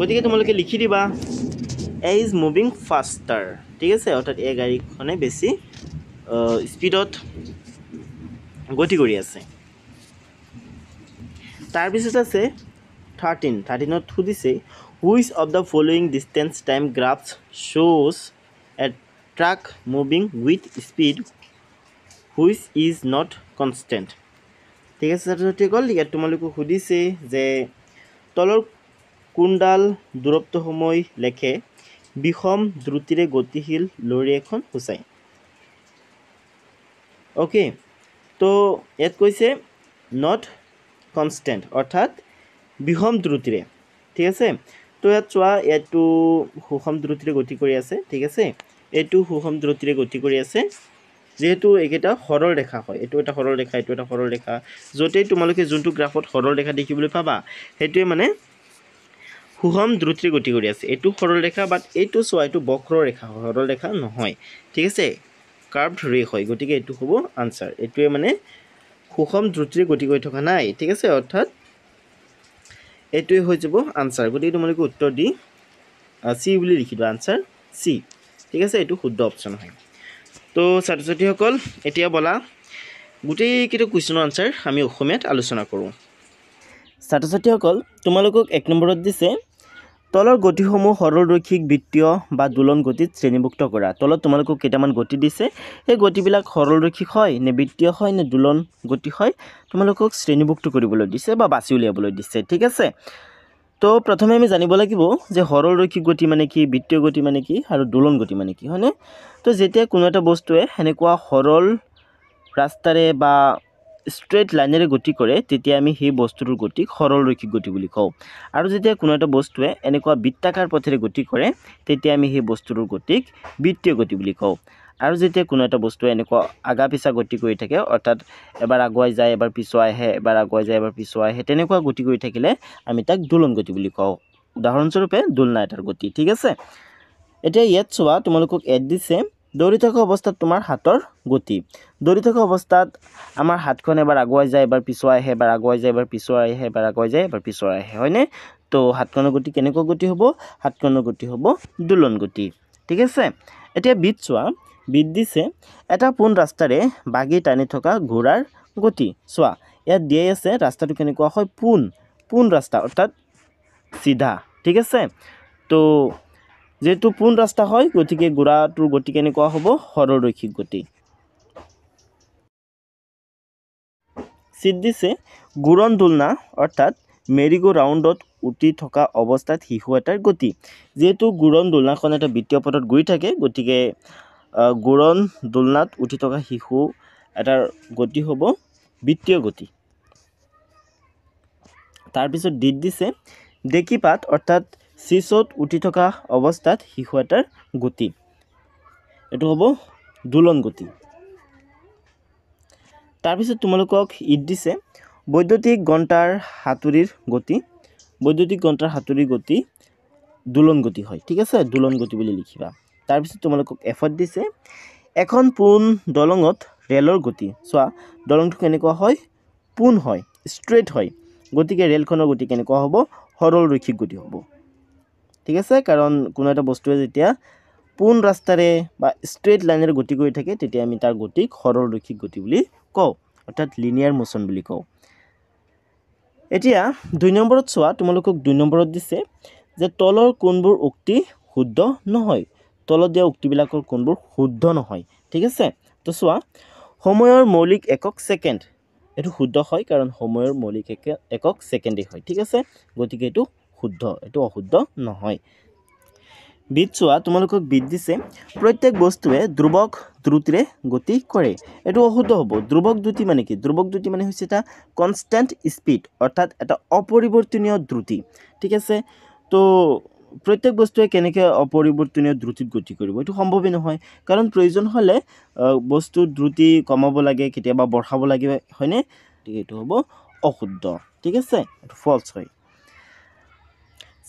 গতিকে তোমালোকে লিখি দিবা এ ইজ মুভিং ফাষ্টাৰ ঠিক আছে অৰ্থাৎ এ গাড়ীখনে বেছি স্পীডত গতি কৰি আছে তাৰপিছত আছে থাৰ্টিন থাৰ্টিনত সুধিছে which of the following distance time graphs shows a truck moving with speed which is not constant ঠিক আছে কল ইয়াত তোমালোকক সুধিছে যে তলৰ কোনডাল দূৰত্ব সময় লেখে বিষম দ্ৰুতিৰে গতিশীল লৰি এখন সূচায় অ'কে তো ইয়াত কৈছে নট কনষ্টেণ্ট অৰ্থাৎ বিষম দ্ৰুতিৰে ঠিক আছে তো ইয়াত চোৱা এইটো সুষম দূৰত্বৰে গতি কৰি আছে ঠিক আছে এইটো সুষম দূৰত্বৰে গতি কৰি আছে যিহেতু এইকেইটা সৰল ৰেখা হয় এইটো এটা সৰল ৰেখা এইটো এটা সৰল ৰেখা য'তেই তোমালোকে যোনটো গ্ৰাফত সৰল ৰেখা দেখিবলৈ পাবা সেইটোৱে মানে সুষম দূৰত্বৰে গতি কৰি আছে এইটো সৰল ৰেখা বাট এইটো চোৱা এইটো বক্ৰ ৰেখা সৰল ৰেখা নহয় ঠিক আছে কাৰ্ভ ৰে হয় গতিকে এইটো হ'ব আনচাৰ এইটোৱে মানে সুষম দ্ৰুতিৰে গতি কৰি থকা নাই ঠিক আছে অৰ্থাৎ এইটোৱে হৈ যাব আনচাৰ গতিকে তোমালোকে উত্তৰ দি চি বুলি লিখি দিবা আনচাৰ চি ঠিক আছে এইটো শুদ্ধ অপশ্যন হয় তো ছাত্ৰ ছাত্ৰীসকল এতিয়া বলা গোটেইকেইটা কুৱেশ্যনৰ আনচাৰ আমি অসমীয়াত আলোচনা কৰোঁ ছাত্ৰ ছাত্ৰীসকল তোমালোকক এক নম্বৰত দিছে তলৰ গতিসমূহ সৰলৰৈখিক বৃত্তীয় বা দোলন গতিত শ্ৰেণীভুক্ত কৰা তলত তোমালোকক কেইটামান গতি দিছে সেই গতিবিলাক সৰলৰৈখিক হয় নে বৃত্তীয় হয় নে দোলন গতি হয় তোমালোকক শ্ৰেণীভুক্ত কৰিবলৈ দিছে বা বাছি উলিয়াবলৈ দিছে ঠিক আছে তো প্ৰথমে আমি জানিব লাগিব যে সৰলৰৈখিক গতি মানে কি বৃত্তীয় গতি মানে কি আৰু দোলন গতি মানে কি হয়নে তো যেতিয়া কোনো এটা বস্তুৱে সেনেকুৱা সৰল ৰাস্তাৰে বা ষ্ট্ৰেইট লাইনেৰে গতি কৰে তেতিয়া আমি সেই বস্তুটোৰ গতিক সৰলৰৈক্ষিক গতি বুলি কওঁ আৰু যেতিয়া কোনো এটা বস্তুৱে এনেকুৱা বৃত্তাকাৰ পথেৰে গতি কৰে তেতিয়া আমি সেই বস্তুটোৰ গতিক বৃত্তীয় গতি বুলি কওঁ আৰু যেতিয়া কোনো এটা বস্তুৱে এনেকুৱা আগা পিছা গতি কৰি থাকে অৰ্থাৎ এবাৰ আগুৱাই যায় এবাৰ পিছুৱাই আহে এবাৰ আগুৱাই যায় এবাৰ পিছুৱাই আহে তেনেকুৱা গতি কৰি থাকিলে আমি তাক দোলন গতি বুলি কওঁ উদাহৰণস্বৰূপে দোলনা এটাৰ গতি ঠিক আছে এতিয়া ইয়াত চোৱা তোমালোকক এড দিছে দৌৰি থকা অৱস্থাত তোমাৰ হাতৰ গতি দৌৰি থকা অৱস্থাত আমাৰ হাতখন এবাৰ আগুৱাই যায় এবাৰ পিছুৱাই আহে এবাৰ আগুৱাই যায় এবাৰ পিছুৱাই আহে এবাৰ আগুৱাই যায় এবাৰ পিছুৱাই আহে হয়নে তো হাতখনৰ গতি কেনেকুৱা গতি হ'ব হাতখনৰ গতি হ'ব দোলন গতি ঠিক আছে এতিয়া বিদ চোৱা বিদ দিছে এটা পোন ৰাস্তাৰে বাগি টানি থকা ঘোঁৰাৰ গতি চোৱা ইয়াত দিয়াই আছে ৰাস্তাটো কেনেকুৱা হয় পোন পোন ৰাস্তা অৰ্থাৎ চিধা ঠিক আছে তো যিহেতু পোন ৰাস্তা হয় গতিকে গুড়াটোৰ গতি কেনেকুৱা হ'ব সৰলৈখিক গতি চিদ্দিছে গুৰণ দোলনা অৰ্থাৎ মেৰিগো ৰাউণ্ডত উটি থকা অৱস্থাত শিশু এটাৰ গতি যিহেতু গুৰণ দোলনাখন এটা বিত্তীয় পথত গৈ থাকে গতিকে গুৰণ দোলনাত উঠি থকা শিশু এটাৰ গতি হ'ব বিত্তীয় গতি তাৰপিছত দিছে ডেকী ডেকিপাত অৰ্থাৎ চিচত উঠি থকা অৱস্থাত শিশু এটাৰ গতি এইটো হ'ব দোলন গতি তাৰপিছত তোমালোকক ঈদ দিছে বৈদ্যুতিক ঘণ্টাৰ সাঁতুৰিৰ গতি বৈদ্যুতিক ঘণ্টাৰ সাঁতুৰিৰ গতি দোলন গতি হয় ঠিক আছে দোলন গতি বুলি লিখিবা তাৰপিছত তোমালোকক এফত দিছে এখন পোন দলঙত ৰেলৰ গতি চোৱা দলংটো কেনেকুৱা হয় পোন হয় ষ্ট্ৰেইট হয় গতিকে ৰেলখনৰ গতি কেনেকুৱা হ'ব সৰলৰৈক্ষিক গতি হ'ব ঠিক আছে কাৰণ কোনো এটা বস্তুৱে যেতিয়া পোন ৰাস্তাৰে বা ষ্ট্ৰেইট লাইনেৰে গতি কৰি থাকে তেতিয়া আমি তাৰ গতিক সৰলৰৈক্ষিক গতি বুলি কওঁ অৰ্থাৎ লিনিয়াৰ মোচন বুলি কওঁ এতিয়া দুই নম্বৰত চোৱা তোমালোকক দুই নম্বৰত দিছে যে তলৰ কোনবোৰ উক্তি শুদ্ধ নহয় তলত দিয়া উক্তিবিলাকৰ কোনবোৰ শুদ্ধ নহয় ঠিক আছে তো চোৱা সময়ৰ মৌলিক একক ছেকেণ্ড এইটো শুদ্ধ হয় কাৰণ সময়ৰ মৌলিক একে একক ছেকেণ্ডেই হয় ঠিক আছে গতিকে এইটো শুদ্ধ এইটো অশুদ্ধ নহয় বিদ চোৱা তোমালোকক বিদ দিছে প্ৰত্যেক বস্তুৱে ধ্ৰুৱক দ্ৰুতিৰে গতি কৰে এইটো অশুদ্ধ হ'ব ধ্ৰুৱক দ্ৰুতি মানে কি ধ্ৰুৱক দ্ৰুতি মানে হৈছে এটা কনষ্টেণ্ট স্পীড অৰ্থাৎ এটা অপৰিৱৰ্তনীয় দ্ৰুতি ঠিক আছে তো প্ৰত্যেক বস্তুৱে কেনেকৈ অপৰিৱৰ্তনীয় দ্ৰুতিত গতি কৰিব এইটো সম্ভৱেই নহয় কাৰণ প্ৰয়োজন হ'লে বস্তুৰ দ্ৰুতি কমাব লাগে কেতিয়াবা বঢ়াব লাগে হয়নে গতিকে এইটো হ'ব অশুদ্ধ ঠিক আছে এইটো ফল্ছ হয়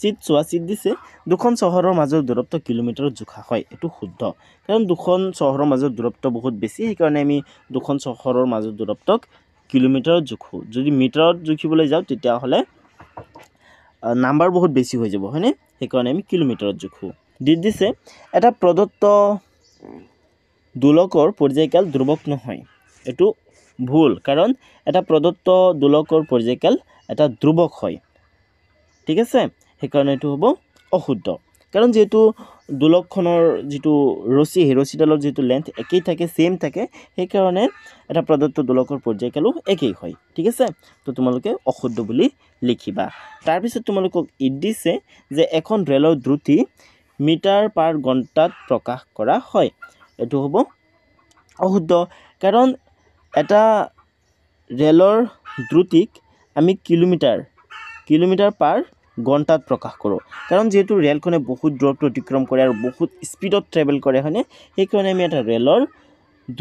চিট চোৱা চিট দিছে দুখন চহৰৰ মাজৰ দূৰত্ব কিলোমিটাৰত জোখা হয় এইটো শুদ্ধ কাৰণ দুখন চহৰৰ মাজৰ দূৰত্ব বহুত বেছি সেইকাৰণে আমি দুখন চহৰৰ মাজৰ দূৰত্বক কিলোমিটাৰত জোখোঁ যদি মিটাৰত জুখিবলৈ যাওঁ তেতিয়াহ'লে নাম্বাৰ বহুত বেছি হৈ যাব হয়নে সেইকাৰণে আমি কিলোমিটাৰত জোখোঁ দি দিছে এটা প্ৰদত্ত দোলকৰ পৰ্যায়কাল দুৰ্বক নহয় এইটো ভুল কাৰণ এটা প্ৰদত্ত দোলকৰ পৰ্যায়কাল এটা দুৰ্বক হয় ঠিক আছে সেইকাৰণে এইটো হ'ব অশুদ্ধ কাৰণ যিহেতু দোলকখনৰ যিটো ৰচি সেই ৰচিডালৰ যিটো লেন্থ একেই থাকে ছেম থাকে সেইকাৰণে এটা প্ৰদত্ত দোলকৰ পৰ্যায়কালো একেই হয় ঠিক আছে তো তোমালোকে অশুদ্ধ বুলি লিখিবা তাৰপিছত তোমালোকক ইট দিছে যে এখন ৰেলৰ দ্ৰুতি মিটাৰ পাৰ ঘণ্টাত প্ৰকাশ কৰা হয় এইটো হ'ব অশুদ্ধ কাৰণ এটা ৰেলৰ দ্ৰুতিক আমি কিলোমিটাৰ কিলোমিটাৰ পাৰ ঘণ্টাত প্ৰকাশ কৰোঁ কাৰণ যিহেতু ৰে'লখনে বহুত দূৰত্ব অতিক্ৰম কৰে আৰু বহুত স্পীডত ট্ৰেভেল কৰে হয়নে সেইকাৰণে আমি এটা ৰে'লৰ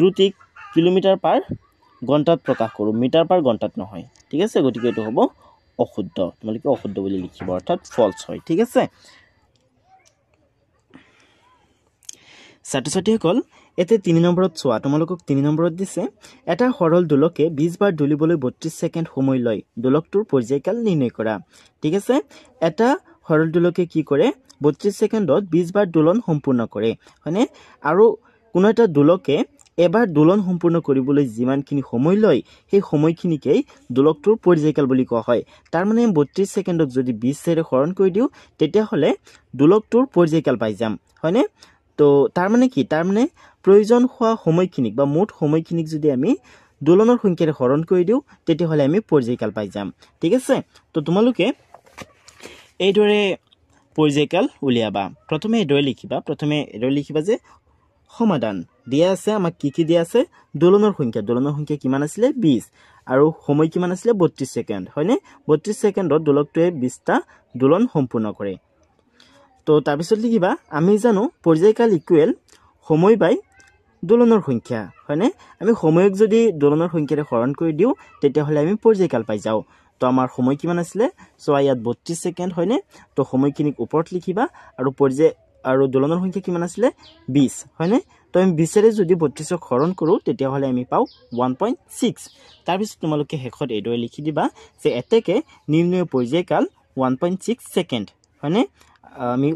দ্ৰুতি কিলোমিটাৰ পাৰ ঘণ্টাত প্ৰকাশ কৰোঁ মিটাৰ পাৰ ঘণ্টাত নহয় ঠিক আছে গতিকে এইটো হ'ব অশুদ্ধ তোমালোকে অশুদ্ধ বুলি লিখিব অৰ্থাৎ ফল্ছ হয় ঠিক আছে ছাত্ৰ ছাত্ৰীসকল এতিয়া তিনি নম্বৰত চোৱা তোমালোকক তিনি নম্বৰত দিছে এটা সৰল দোলকে বিছ বাৰ দুলিবলৈ বত্ৰিছ ছেকেণ্ড সময় লয় দোলকটোৰ পৰ্যায়কাল নিৰ্ণয় কৰা ঠিক আছে এটা সৰল দোলকে কি কৰে বত্ৰিছ ছেকেণ্ডত বিছ বাৰ দোলন সম্পূৰ্ণ কৰে হয়নে আৰু কোনো এটা দোলকে এবাৰ দোলন সম্পূৰ্ণ কৰিবলৈ যিমানখিনি সময় লয় সেই সময়খিনিকেই দোলকটোৰ পৰ্যায়কাল বুলি কোৱা হয় তাৰমানে আমি বত্ৰিছ ছেকেণ্ডক যদি বিছ চাইৰে শৰণ কৰি দিওঁ তেতিয়াহ'লে দোলকটোৰ পৰ্যায়কাল পাই যাম হয়নে তো তাৰমানে কি তাৰমানে প্ৰয়োজন হোৱা সময়খিনিক বা মুঠ সময়খিনিক যদি আমি দোলনৰ সংখ্যাৰে হৰণ কৰি দিওঁ তেতিয়াহ'লে আমি পৰ্যায়কাল পাই যাম ঠিক আছে তো তোমালোকে এইদৰে পৰ্যায়কাল উলিয়াবা প্ৰথমে এইদৰে লিখিবা প্ৰথমে এইদৰে লিখিবা যে সমাধান দিয়া আছে আমাক কি কি দিয়া আছে দোলনৰ সংখ্যা দোলনৰ সংখ্যা কিমান আছিলে বিছ আৰু সময় কিমান আছিলে বত্ৰিছ ছেকেণ্ড হয়নে বত্ৰিছ ছেকেণ্ডত দোলকটোৱে বিছটা দোলন সম্পূৰ্ণ কৰে তো তাৰপিছত লিখিবা আমি জানো পৰ্যায়কাল ইকুৱেল সময় বাই দোলনৰ সংখ্যা হয়নে আমি সময়ক যদি দোলনৰ সংখ্যাৰে হৰণ কৰি দিওঁ তেতিয়াহ'লে আমি পৰ্যায়কাল পাই যাওঁ তো আমাৰ সময় কিমান আছিলে চ' ইয়াত বত্ৰিছ ছেকেণ্ড হয়নে তো সময়খিনিক ওপৰত লিখিবা আৰু পৰ্যায় আৰু দোলনৰ সংখ্যা কিমান আছিলে বিছ হয়নে তো আমি বিছেৰে যদি বত্ৰিছক হৰণ কৰোঁ তেতিয়াহ'লে আমি পাওঁ ওৱান পইণ্ট ছিক্স তাৰপিছত তোমালোকে শেষত এইদৰে লিখি দিবা যে এতেকে নিৰ্ণয় পৰ্যায়কাল ওৱান পইণ্ট ছিক্স ছেকেণ্ড হয়নে আমি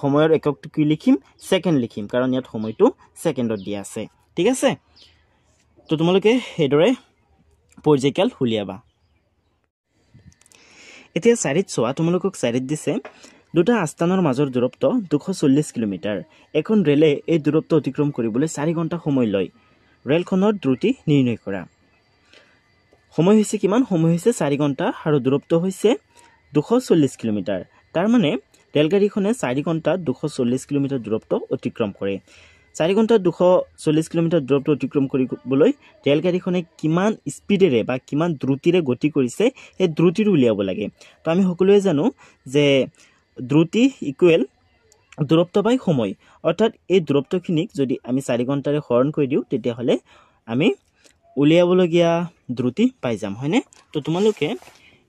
সময়ৰ এককটো কি লিখিম ছেকেণ্ড লিখিম কাৰণ ইয়াত সময়টো ছেকেণ্ডত দিয়া আছে ঠিক আছে তো তোমালোকে সেইদৰে পৰ্যায়কাল উলিয়াবা এতিয়া চাৰিত চোৱা তোমালোকক চাৰিত দিছে দুটা আস্থানৰ মাজৰ দূৰত্ব দুশ চল্লিছ কিলোমিটাৰ এখন ৰেলে এই দূৰত্ব অতিক্ৰম কৰিবলৈ চাৰি ঘণ্টা সময় লয় ৰেলখনৰ দ্ৰুতি নিৰ্ণয় কৰা সময় হৈছে কিমান সময় হৈছে চাৰি ঘণ্টা আৰু দূৰত্ব হৈছে দুশ চল্লিছ কিলোমিটাৰ তাৰমানে ৰেলগাড়ীখনে চাৰি ঘণ্টাত দুশ চল্লিছ কিলোমিটাৰ দূৰত্ব অতিক্ৰম কৰে চাৰি ঘণ্টাত দুশ চল্লিছ কিলোমিটাৰ দূৰত্ব অতিক্ৰম কৰিবলৈ ৰেলগাড়ীখনে কিমান স্পীডেৰে বা কিমান দ্ৰুতিৰে গতি কৰিছে সেই দ্ৰুতিটো উলিয়াব লাগে তো আমি সকলোৱে জানো যে দ্ৰুতি ইকুৱেল দূৰত্ব বাই সময় অৰ্থাৎ এই দূৰত্বখিনিক যদি আমি চাৰি ঘণ্টাৰে হৰণ কৰি দিওঁ তেতিয়াহ'লে আমি উলিয়াবলগীয়া দ্ৰুতি পাই যাম হয়নে তো তোমালোকে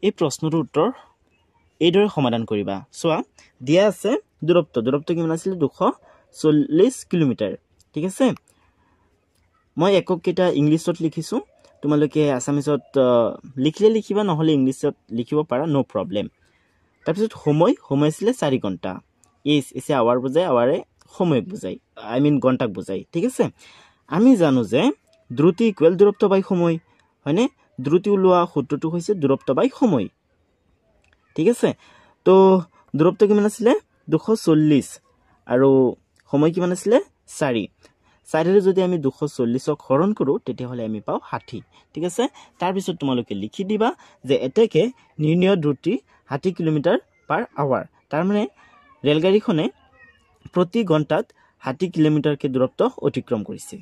এই প্ৰশ্নটোৰ উত্তৰ এইদৰে সমাধান কৰিবা চোৱা দিয়া আছে দূৰত্ব দূৰত্ব কিমান আছিলে দুশ চল্লিছ কিলোমিটাৰ ঠিক আছে মই এককেইটা ইংলিছত লিখিছোঁ তোমালোকে আছামিছত লিখিলে লিখিবা নহ'লে ইংলিছত লিখিব পাৰা ন' প্ৰব্লেম তাৰপিছত সময় সময় আছিলে চাৰি ঘণ্টা ইছ এছে আৱাৰ বুজাই আৱাৰে সময়ক বুজায় আই মিন ঘণ্টাক বুজায় ঠিক আছে আমি জানো যে দ্ৰুতি ইকুৱেল দূৰত্ব বাই সময় হয়নে দ্ৰুতি ওলোৱা সূত্ৰটো হৈছে দূৰত্ব বাই সময় ঠিক আছে তো দূৰত্ব কিমান আছিলে দুশ চল্লিছ আৰু সময় কিমান আছিলে চাৰি চাৰিৰে যদি আমি দুশ চল্লিছক হৰণ কৰোঁ তেতিয়াহ'লে আমি পাওঁ ষাঠি ঠিক আছে তাৰপিছত তোমালোকে লিখি দিবা যে এতেকে নিৰ্ণয় দ্ৰুতি ষাঠি কিলোমিটাৰ পাৰ আৱাৰ তাৰমানে ৰেলগাড়ীখনে প্ৰতি ঘণ্টাত ষাঠি কিলোমিটাৰকৈ দূৰত্ব অতিক্ৰম কৰিছে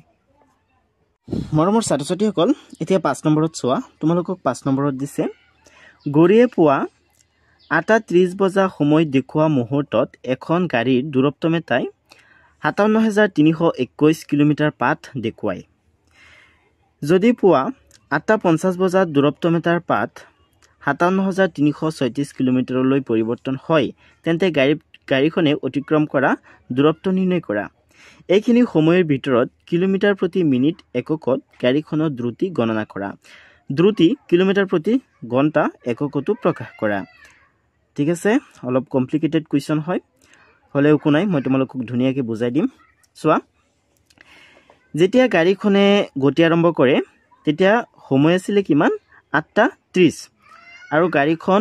মৰমৰ ছাত্ৰ ছাত্ৰীসকল এতিয়া পাঁচ নম্বৰত চোৱা তোমালোকক পাঁচ নম্বৰত দিছে গৌৰীয়ে পোৱা আঠটা ত্ৰিছ বজা সময় দেখুওৱা মুহূৰ্তত এখন গাড়ীৰ দূৰত্বমেতাই সাতাৱন্ন হাজাৰ তিনিশ একৈছ কিলোমিটাৰ পাঠ দেখুৱায় যদি পুৱা আঠটা পঞ্চাছ বজাত দূৰত্বমেতাৰ পাথ সাতাৱন্ন হাজাৰ তিনিশ ছয়ত্ৰিছ কিলোমিটাৰলৈ পৰিৱৰ্তন হয় তেন্তে গাড়ী গাড়ীখনে অতিক্ৰম কৰা দূৰত্ব নিৰ্ণয় কৰা এইখিনি সময়ৰ ভিতৰত কিলোমিটাৰ প্ৰতি মিনিট এককত গাড়ীখনৰ দ্ৰুতি গণনা কৰা দ্ৰুতি কিলোমিটাৰ প্ৰতি ঘণ্টা এককতো প্ৰকাশ কৰা ঠিক আছে অলপ কমপ্লিকেটেড কুৱেশ্যন হয় হ'লে একো নাই মই তোমালোকক ধুনীয়াকৈ বুজাই দিম চোৱা যেতিয়া গাড়ীখনে গতি আৰম্ভ কৰে তেতিয়া সময় আছিলে কিমান আঠটা ত্ৰিছ আৰু গাড়ীখন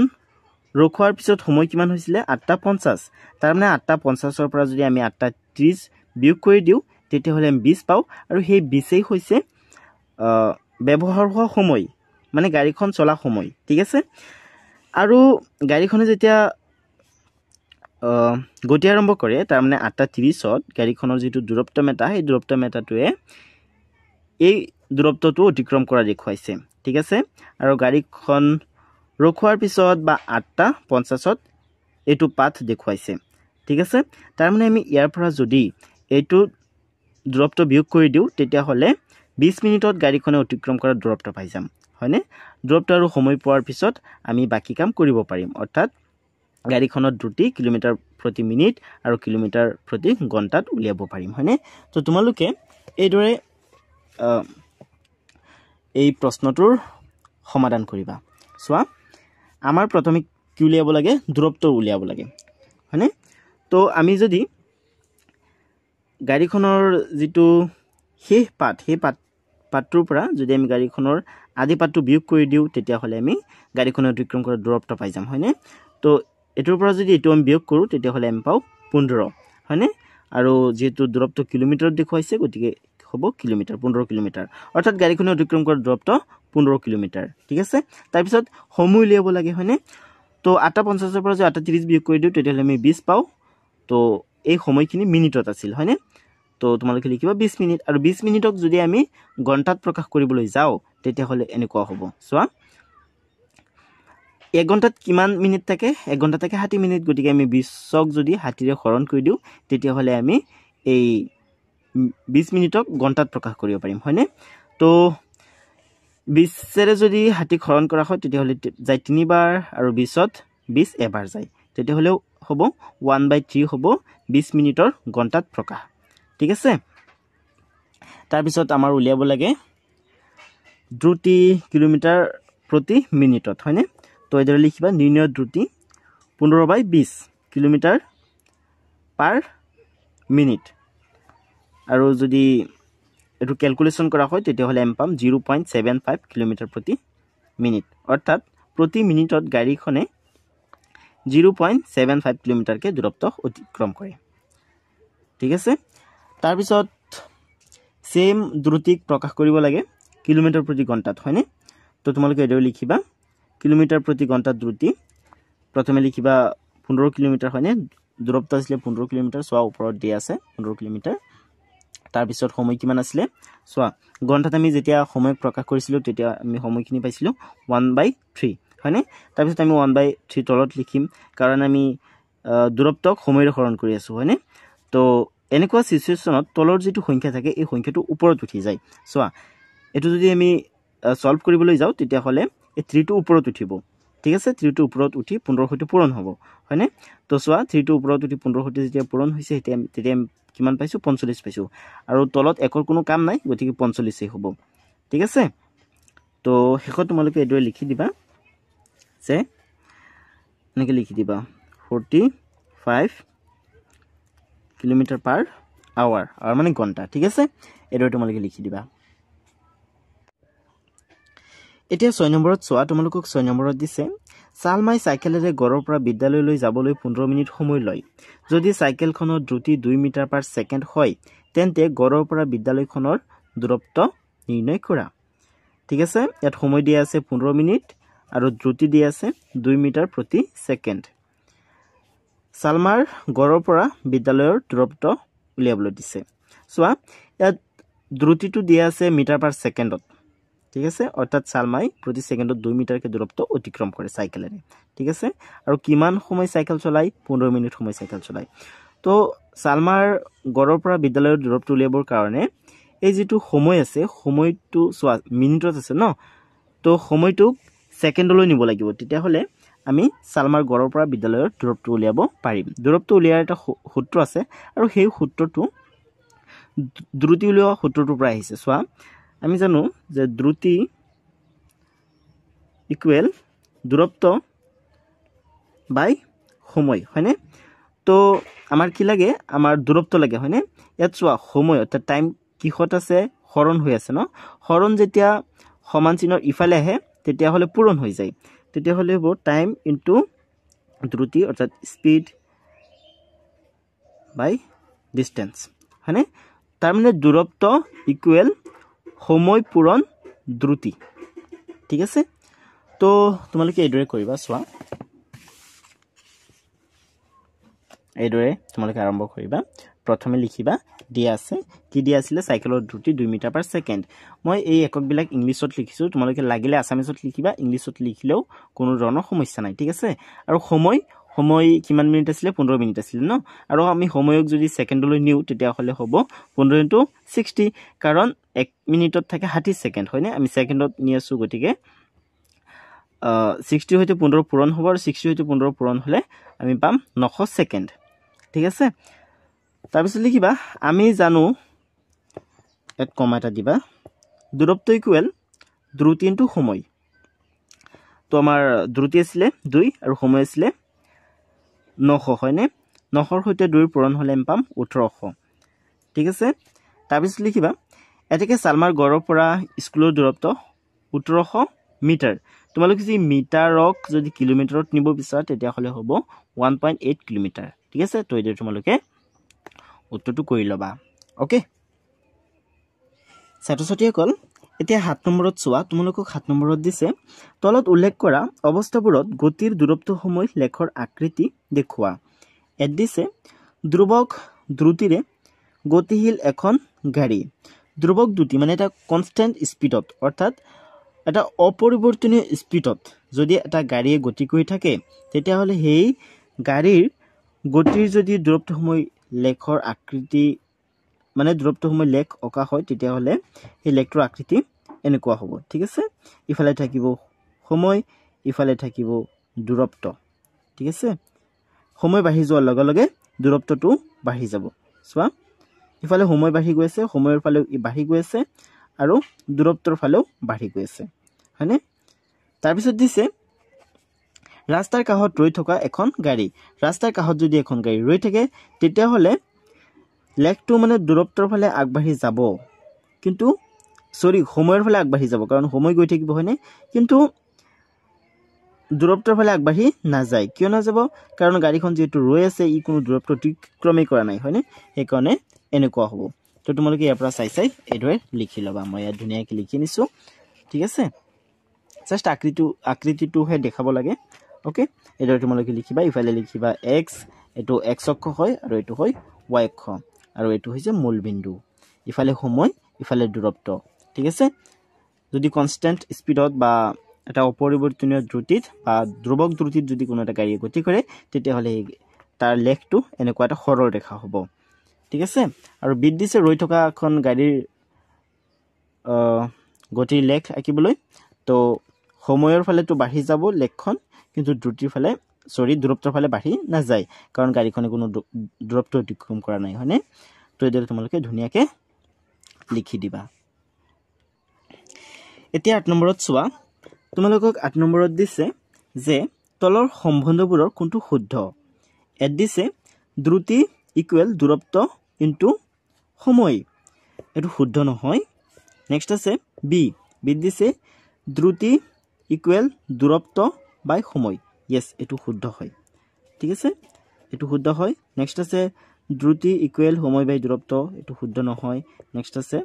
ৰখোৱাৰ পিছত সময় কিমান হৈছিলে আঠটা পঞ্চাছ তাৰমানে আঠটা পঞ্চাছৰ পৰা যদি আমি আঠটা ত্ৰিছ বিয়োগ কৰি দিওঁ তেতিয়াহ'লে আমি বিছ পাওঁ আৰু সেই বিছেই হৈছে ব্যৱহাৰ হোৱা সময় মানে গাড়ীখন চলা সময় ঠিক আছে আৰু গাড়ীখনে যেতিয়া গতি আৰম্ভ কৰে তাৰমানে আঠটা ত্ৰিছত গাড়ীখনৰ যিটো দূৰত্ব মেটা সেই দূৰত্ব মেটাটোৱে এই দূৰত্বটো অতিক্ৰম কৰা দেখুৱাইছে ঠিক আছে আৰু গাড়ীখন ৰখোৱাৰ পিছত বা আঠটা পঞ্চাছত এইটো পাঠ দেখুৱাইছে ঠিক আছে তাৰমানে আমি ইয়াৰ পৰা যদি এইটো দূৰত্ব বিয়োগ কৰি দিওঁ তেতিয়াহ'লে বিছ মিনিটত গাড়ীখনে অতিক্ৰম কৰা দূৰত্ব পাই যাম হয়নে দ্ৰপটো আৰু সময় পোৱাৰ পিছত আমি বাকী কাম কৰিব পাৰিম অৰ্থাৎ গাড়ীখনত দ্ৰুতি কিলোমিটাৰ প্ৰতি মিনিট আৰু কিলোমিটাৰ প্ৰতি ঘণ্টাত উলিয়াব পাৰিম হয়নে তো তোমালোকে এইদৰে এই প্ৰশ্নটোৰ সমাধান কৰিবা চোৱা আমাৰ প্ৰথমে কি উলিয়াব লাগে দূৰত্ব উলিয়াব লাগে হয়নে তো আমি যদি গাড়ীখনৰ যিটো শেষ পাত সেই পাত পাতটোৰ পৰা যদি আমি গাড়ীখনৰ আদি পাতটো বিয়োগ কৰি দিওঁ তেতিয়াহ'লে আমি গাড়ীখনৰ অতিক্ৰম কৰা দূৰত্ব পাই যাম হয়নে তো এইটোৰ পৰা যদি এইটো আমি বিয়োগ কৰোঁ তেতিয়াহ'লে আমি পাওঁ পোন্ধৰ হয়নে আৰু যিহেতু দূৰত্ব কিলোমিটাৰত দেখুৱাইছে গতিকে হ'ব কিলোমিটাৰ পোন্ধৰ কিলোমিটাৰ অৰ্থাৎ গাড়ীখনে অতিক্ৰম কৰা দূৰত্ব পোন্ধৰ কিলোমিটাৰ ঠিক আছে তাৰপিছত সময় উলিয়াব লাগে হয়নে তো আঠটা পঞ্চাছৰ পৰা যদি আঠটা ত্ৰিছ বিয়োগ কৰি দিওঁ তেতিয়াহ'লে আমি বিছ পাওঁ তো এই সময়খিনি মিনিটত আছিল হয়নে তো তোমালোকে লিখিবা বিছ মিনিট আৰু বিছ মিনিটক যদি আমি ঘণ্টাত প্ৰকাশ কৰিবলৈ যাওঁ তেতিয়াহ'লে এনেকুৱা হ'ব চোৱা এক ঘণ্টাত কিমান মিনিট থাকে এক ঘণ্টা থাকে ষাঠি মিনিট গতিকে আমি বিশক যদি ষাঠিৰে হৰণ কৰি দিওঁ তেতিয়াহ'লে আমি এই বিছ মিনিটক ঘণ্টাত প্ৰকাশ কৰিব পাৰিম হয়নে তো বিছেৰে যদি হাতীক হৰণ কৰা হয় তেতিয়াহ'লে যায় তিনিবাৰ আৰু বিছত বিছ এবাৰ যায় তেতিয়াহ'লেও হ'ব ওৱান বাই থ্ৰী হ'ব বিছ মিনিটৰ ঘণ্টাত প্ৰকাশ ঠিক আছে তাৰপিছত আমাৰ উলিয়াব লাগে দ্ৰুতি কিলোমিটাৰ প্ৰতি মিনিটত হয়নে তো এইদৰে লিখিবা নিৰ্ণয় দ্ৰুতি পোন্ধৰ বাই বিশ কিলোমিটাৰ পাৰ মিনিট আৰু যদি এইটো কেলকুলেশ্যন কৰা হয় তেতিয়াহলে এম পাম zero' point seven five kilometre প্ৰতি মিনিট অৰ্থাৎ প্ৰতি মিনিটত গাড়ীখনে জিৰ' পইণ্ট ছেভেন ফাইভ কিলোমিটাৰকে দূৰত্ব অতিক্ৰম কৰে ঠিক আছে তাৰপিছত ছেইম দ্ৰুতিক প্ৰকাশ কৰিব লাগে কিলোমিটাৰ প্ৰতি ঘণ্টাত হয়নে তো তোমালোকে এইদৰে লিখিবা কিলোমিটাৰ প্ৰতি ঘণ্টাত দ্ৰুতি প্ৰথমে লিখিবা পোন্ধৰ কিলোমিটাৰ হয়নে দূৰত্ব আছিলে পোন্ধৰ কিলোমিটাৰ চোৱা ওপৰত দি আছে পোন্ধৰ কিলোমিটাৰ তাৰপিছত সময় কিমান আছিলে চোৱা ঘণ্টাত আমি যেতিয়া সময় প্ৰকাশ কৰিছিলোঁ তেতিয়া আমি সময়খিনি পাইছিলোঁ ওৱান বাই থ্ৰী হয়নে তাৰপিছত আমি ওৱান বাই থ্ৰী তলত লিখিম কাৰণ আমি দূৰত্বক সময়ৰে শৰণ কৰি আছোঁ হয়নে তো এনেকুৱা চিচুৱেশ্যনত তলৰ যিটো সংখ্যা থাকে এই সংখ্যাটো ওপৰত উঠি যায় চোৱা এইটো যদি আমি ছল্ভ কৰিবলৈ যাওঁ তেতিয়াহ'লে এই থ্ৰীটো ওপৰত উঠিব ঠিক আছে থ্ৰীটো ওপৰত উঠি পোন্ধৰ সৈতে পূৰণ হ'ব হয়নে তো চোৱা থ্ৰীটো ওপৰত উঠি পোন্ধৰ সৈতে যেতিয়া পূৰণ হৈছে তেতিয়া তেতিয়া কিমান পাইছোঁ পঞ্চল্লিছ পাইছোঁ আৰু তলত একৰ কোনো কাম নাই গতিকে পঞ্চল্লিছেই হ'ব ঠিক আছে তো শেষত তোমালোকে এইদৰে লিখি দিবা যে এনেকৈ লিখি দিবা forty five kilometre per hour hour মানে ঘণ্টা ঠিক আছে এইদৰে তোমালোকে লিখি দিবা এতিয়া ছয় নম্বৰত চোৱা তোমালোকক ছয় নম্বৰত দিছে চালমাই চাইকেলেৰে গড়ৰ পৰা বিদ্যালয়লৈ যাবলৈ পোন্ধৰ মিনিট সময় লয় যদি চাইকেলখনৰ দ্ৰুতি দুই মিটাৰ পাৰ ছেকেণ্ড হয় তেন্তে ঘৰৰ পৰা বিদ্যালয়খনৰ দূৰত্ব নিৰ্ণয় কৰা ঠিক আছে ইয়াত সময় দিয়া আছে পোন্ধৰ মিনিট আৰু দ্ৰুতি দিয়া আছে দুই মিটাৰ প্ৰতি ছেকেণ্ড চালমাৰ ঘৰৰ পৰা বিদ্যালয়ৰ দূৰত্ব উলিয়াবলৈ দিছে চোৱা ইয়াত দ্ৰুতিটো দিয়া আছে মিটাৰ পাৰ ছেকেণ্ডত ঠিক আছে অর্থাৎ চালমাই প্রতি সেকেন্ডত দুই মিটারকে দূরত্ব অতিক্রম করে সাইকেলে ঠিক আছে আর কিমান সময় সাইকেল চলায় পনেরো মিনিট সময় সাইকেল চলায় তো চালমার গড়রপরা বিদ্যালয়ের দূরত্ব উলিয়াবর কারণে এই যে সময় আছে সময়টো চা মিনিটত আছে ন তো সময়টুক সেকেন্ডলে নিব লাগিব হলে আমি চালমার গড়রপরা বিদ্যালয়ের দূরত্ব উলিয়াব পাৰিম দূৰত্ব উলিয়াৰ একটা সূত্ৰ আছে আৰ সেই সূত্ৰটা দ্ৰুতি উলিয়া সূত্ৰটাৰ আছে চা আমি জানো যে দ্ৰুতি ইকুৱেল দূৰত্ব বাই সময় হয়নে তো আমাৰ কি লাগে আমাৰ দূৰত্ব লাগে হয়নে ইয়াত চোৱা সময় অৰ্থাৎ টাইম কিহত আছে হৰণ হৈ আছে ন হৰণ যেতিয়া সমান চিহ্নৰ ইফালে আহে তেতিয়াহ'লে পূৰণ হৈ যায় তেতিয়াহ'লে হ'ব টাইম ইনটু দ্ৰুতি অৰ্থাৎ স্পীড বাই ডিষ্টেঞ্চ হয়নে তাৰমানে দূৰত্ব ইকুৱেল সময় পূৰণ দ্ৰুতি ঠিক আছে তো তোমালোকে এইদৰে কৰিবা চোৱা এইদৰে তোমালোকে আৰম্ভ কৰিবা প্ৰথমে লিখিবা দিয়া আছে কি দিয়া আছিলে চাইকেলৰ দ্ৰুতি দুই মিটাৰ পাৰ ছেকেণ্ড মই এই এককবিলাক ইংলিছত লিখিছোঁ তোমালোকে লাগিলে আছামিছত লিখিবা ইংলিছত লিখিলেও কোনো ধৰণৰ সমস্যা নাই ঠিক আছে আৰু সময় সময় কিমান মিনিট আছিলে পোন্ধৰ মিনিট আছিলে ন আৰু আমি সময়ক যদি ছেকেণ্ডলৈ নিওঁ তেতিয়াহ'লে হ'ব পোন্ধৰ ইণ্টু ছিক্সটি কাৰণ এক মিনিটত থাকে ষাঠি ছেকেণ্ড হয়নে আমি ছেকেণ্ডত নি আছোঁ গতিকে ছিক্সটি হয়তো পোন্ধৰ পূৰণ হ'ব আৰু ছিক্সটি হয়তো পোন্ধৰ পূৰণ হ'লে আমি পাম নশ ছেকেণ্ড ঠিক আছে তাৰপিছত লিখিবা আমি জানো ইয়াত কম এটা দিবা দূৰত্ব ইকুৱেল দ্ৰুতি দ্ৰুতিনটো সময় তো আমাৰ দ্ৰুতি আছিলে দুই আৰু সময় আছিলে নশ হয়নে নশৰ সৈতে দুইৰ পূৰণ হ'লে আমি পাম ওঠৰশ ঠিক আছে তাৰপিছত লিখিবা এতেকে চালমাৰ গড়ৰ পৰা স্কুলৰ দূৰত্ব ওঠৰশ মিটাৰ তোমালোকে যদি মিটাৰক যদি কিলোমিটাৰত নিব বিচাৰা তেতিয়াহ'লে হ'ব ওৱান পইণ্ট এইট কিলোমিটাৰ ঠিক আছে তো এতিয়া তোমালোকে উত্তৰটো কৰি ল'বা অ'কে ছাত্ৰ ছাত্ৰীসকল এতিয়া সাত নম্বৰত চোৱা তোমালোকক সাত নম্বৰত দিছে তলত উল্লেখ কৰা অৱস্থাবোৰত গতিৰ দূৰত্ব সময় লেখৰ আকৃতি দেখুওৱা এত দিছে ধ্ৰুৱক দ্ৰুতিৰে গতিশীল এখন গাড়ী ধ্ৰুৱক দ্ৰুতি মানে এটা কনষ্টেণ্ট স্পীডত অৰ্থাৎ এটা অপৰিৱৰ্তনীয় স্পীডত যদি এটা গাড়ীয়ে গতি কৰি থাকে তেতিয়াহ'লে সেই গাড়ীৰ গতিৰ যদি দূৰত্ব সময় লেখৰ আকৃতি মানে দূৰত্বটো সময় লেক অঁকা হয় তেতিয়াহ'লে সেই লেকটোৰ আকৃতি এনেকুৱা হ'ব ঠিক আছে ইফালে থাকিব সময় ইফালে থাকিব দূৰত্ব ঠিক আছে সময় বাঢ়ি যোৱাৰ লগে লগে দূৰত্বটো বাঢ়ি যাব চোৱা ইফালে সময় বাঢ়ি গৈ আছে সময়ৰ ফালেও বাঢ়ি গৈ আছে আৰু দূৰত্বৰ ফালেও বাঢ়ি গৈ আছে হয়নে তাৰপিছত দিছে ৰাস্তাৰ কাষত ৰৈ থকা এখন গাড়ী ৰাস্তাৰ কাষত যদি এখন গাড়ী ৰৈ থাকে তেতিয়াহ'লে লেকটো মানে দূৰত্বৰ ফালে আগবাঢ়ি যাব কিন্তু চৰি সময়ৰ ফালে আগবাঢ়ি যাব কাৰণ সময় গৈ থাকিব হয়নে কিন্তু দূৰত্বৰ ফালে আগবাঢ়ি নাযায় কিয় নাযাব কাৰণ গাড়ীখন যিহেতু ৰৈ আছে ই কোনো দূৰত্ব অতিক্ৰমেই কৰা নাই হয়নে সেইকাৰণে এনেকুৱা হ'ব তো তোমালোকে ইয়াৰ পৰা চাই চাই এইদৰে লিখি ল'বা মই ইয়াত ধুনীয়াকৈ লিখি নিছোঁ ঠিক আছে জাষ্ট আকৃতি আকৃতিটোহে দেখাব লাগে অ'কে এইদৰে তোমালোকে লিখিবা ইফালে লিখিবা এক্স এইটো এক্স অক্ষ হয় আৰু এইটো হয় ৱাই অক্ষ আৰু এইটো হৈছে মূলবিন্দু ইফালে সময় ইফালে দূৰত্ব ঠিক আছে যদি কনষ্টেণ্ট স্পীডত বা এটা অপৰিৱৰ্তনীয় দ্ৰুতিত বা ধ্ৰুৱক দ্ৰুতিত যদি কোনো এটা গাড়ীয়ে গতি কৰে তেতিয়াহ'লে সেই তাৰ লেখটো এনেকুৱা এটা সৰল দেখা হ'ব ঠিক আছে আৰু বিদ্যুচে ৰৈ থকা এখন গাড়ীৰ গতিৰ লেখ আঁকিবলৈ তো সময়ৰ ফালেতো বাঢ়ি যাব লেখখন কিন্তু দ্ৰুতিৰ ফালে চৰি দূৰত্বৰ ফালে বাঢ়ি নাযায় কাৰণ গাড়ীখনে কোনো দূৰত্ব অতিক্ৰম কৰা নাই হয়নে তো এইদৰে তোমালোকে ধুনীয়াকৈ লিখি দিবা এতিয়া আঠ নম্বৰত চোৱা তোমালোকক আঠ নম্বৰত দিছে যে তলৰ সম্বন্ধবোৰৰ কোনটো শুদ্ধ এড দিছে দ্ৰুতি ইকুৱেল দূৰত্ব ইনটু সময় এইটো শুদ্ধ নহয় নেক্সট আছে বি বিত দিছে দ্ৰুতি ইকুৱেল দূৰত্ব বাই সময় য়েছ এইটো শুদ্ধ হয় ঠিক আছে এইটো শুদ্ধ হয় নেক্সট আছে দ্ৰুতি ইকুৱেল সময় বাই দূৰত্ব এইটো শুদ্ধ নহয় নেক্সট আছে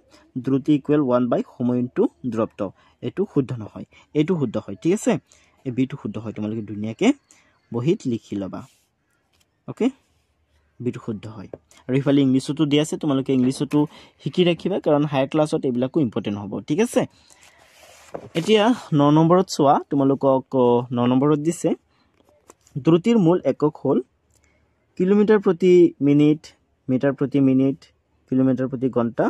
দ্ৰুতি ইকুৱেল ওৱান বাই সময় ইনটো দূৰত্ব এইটো শুদ্ধ নহয় এইটো শুদ্ধ হয় ঠিক আছে এই বিটো শুদ্ধ হয় তোমালোকে ধুনীয়াকৈ বহীত লিখি ল'বা অ'কে বিটো শুদ্ধ হয় আৰু ইফালে ইংলিছতো দিয়া আছে তোমালোকে ইংলিছতো শিকি ৰাখিবা কাৰণ হায়াৰ ক্লাছত এইবিলাকো ইম্পৰ্টেণ্ট হ'ব ঠিক আছে এতিয়া ন নম্বৰত চোৱা তোমালোকক ন নম্বৰত দিছে দ্ৰুতিৰ মূল একক হ'ল কিলোমিটাৰ প্ৰতি মিনিট মিটাৰ প্ৰতি মিনিট কিলোমিটাৰ প্ৰতি ঘণ্টা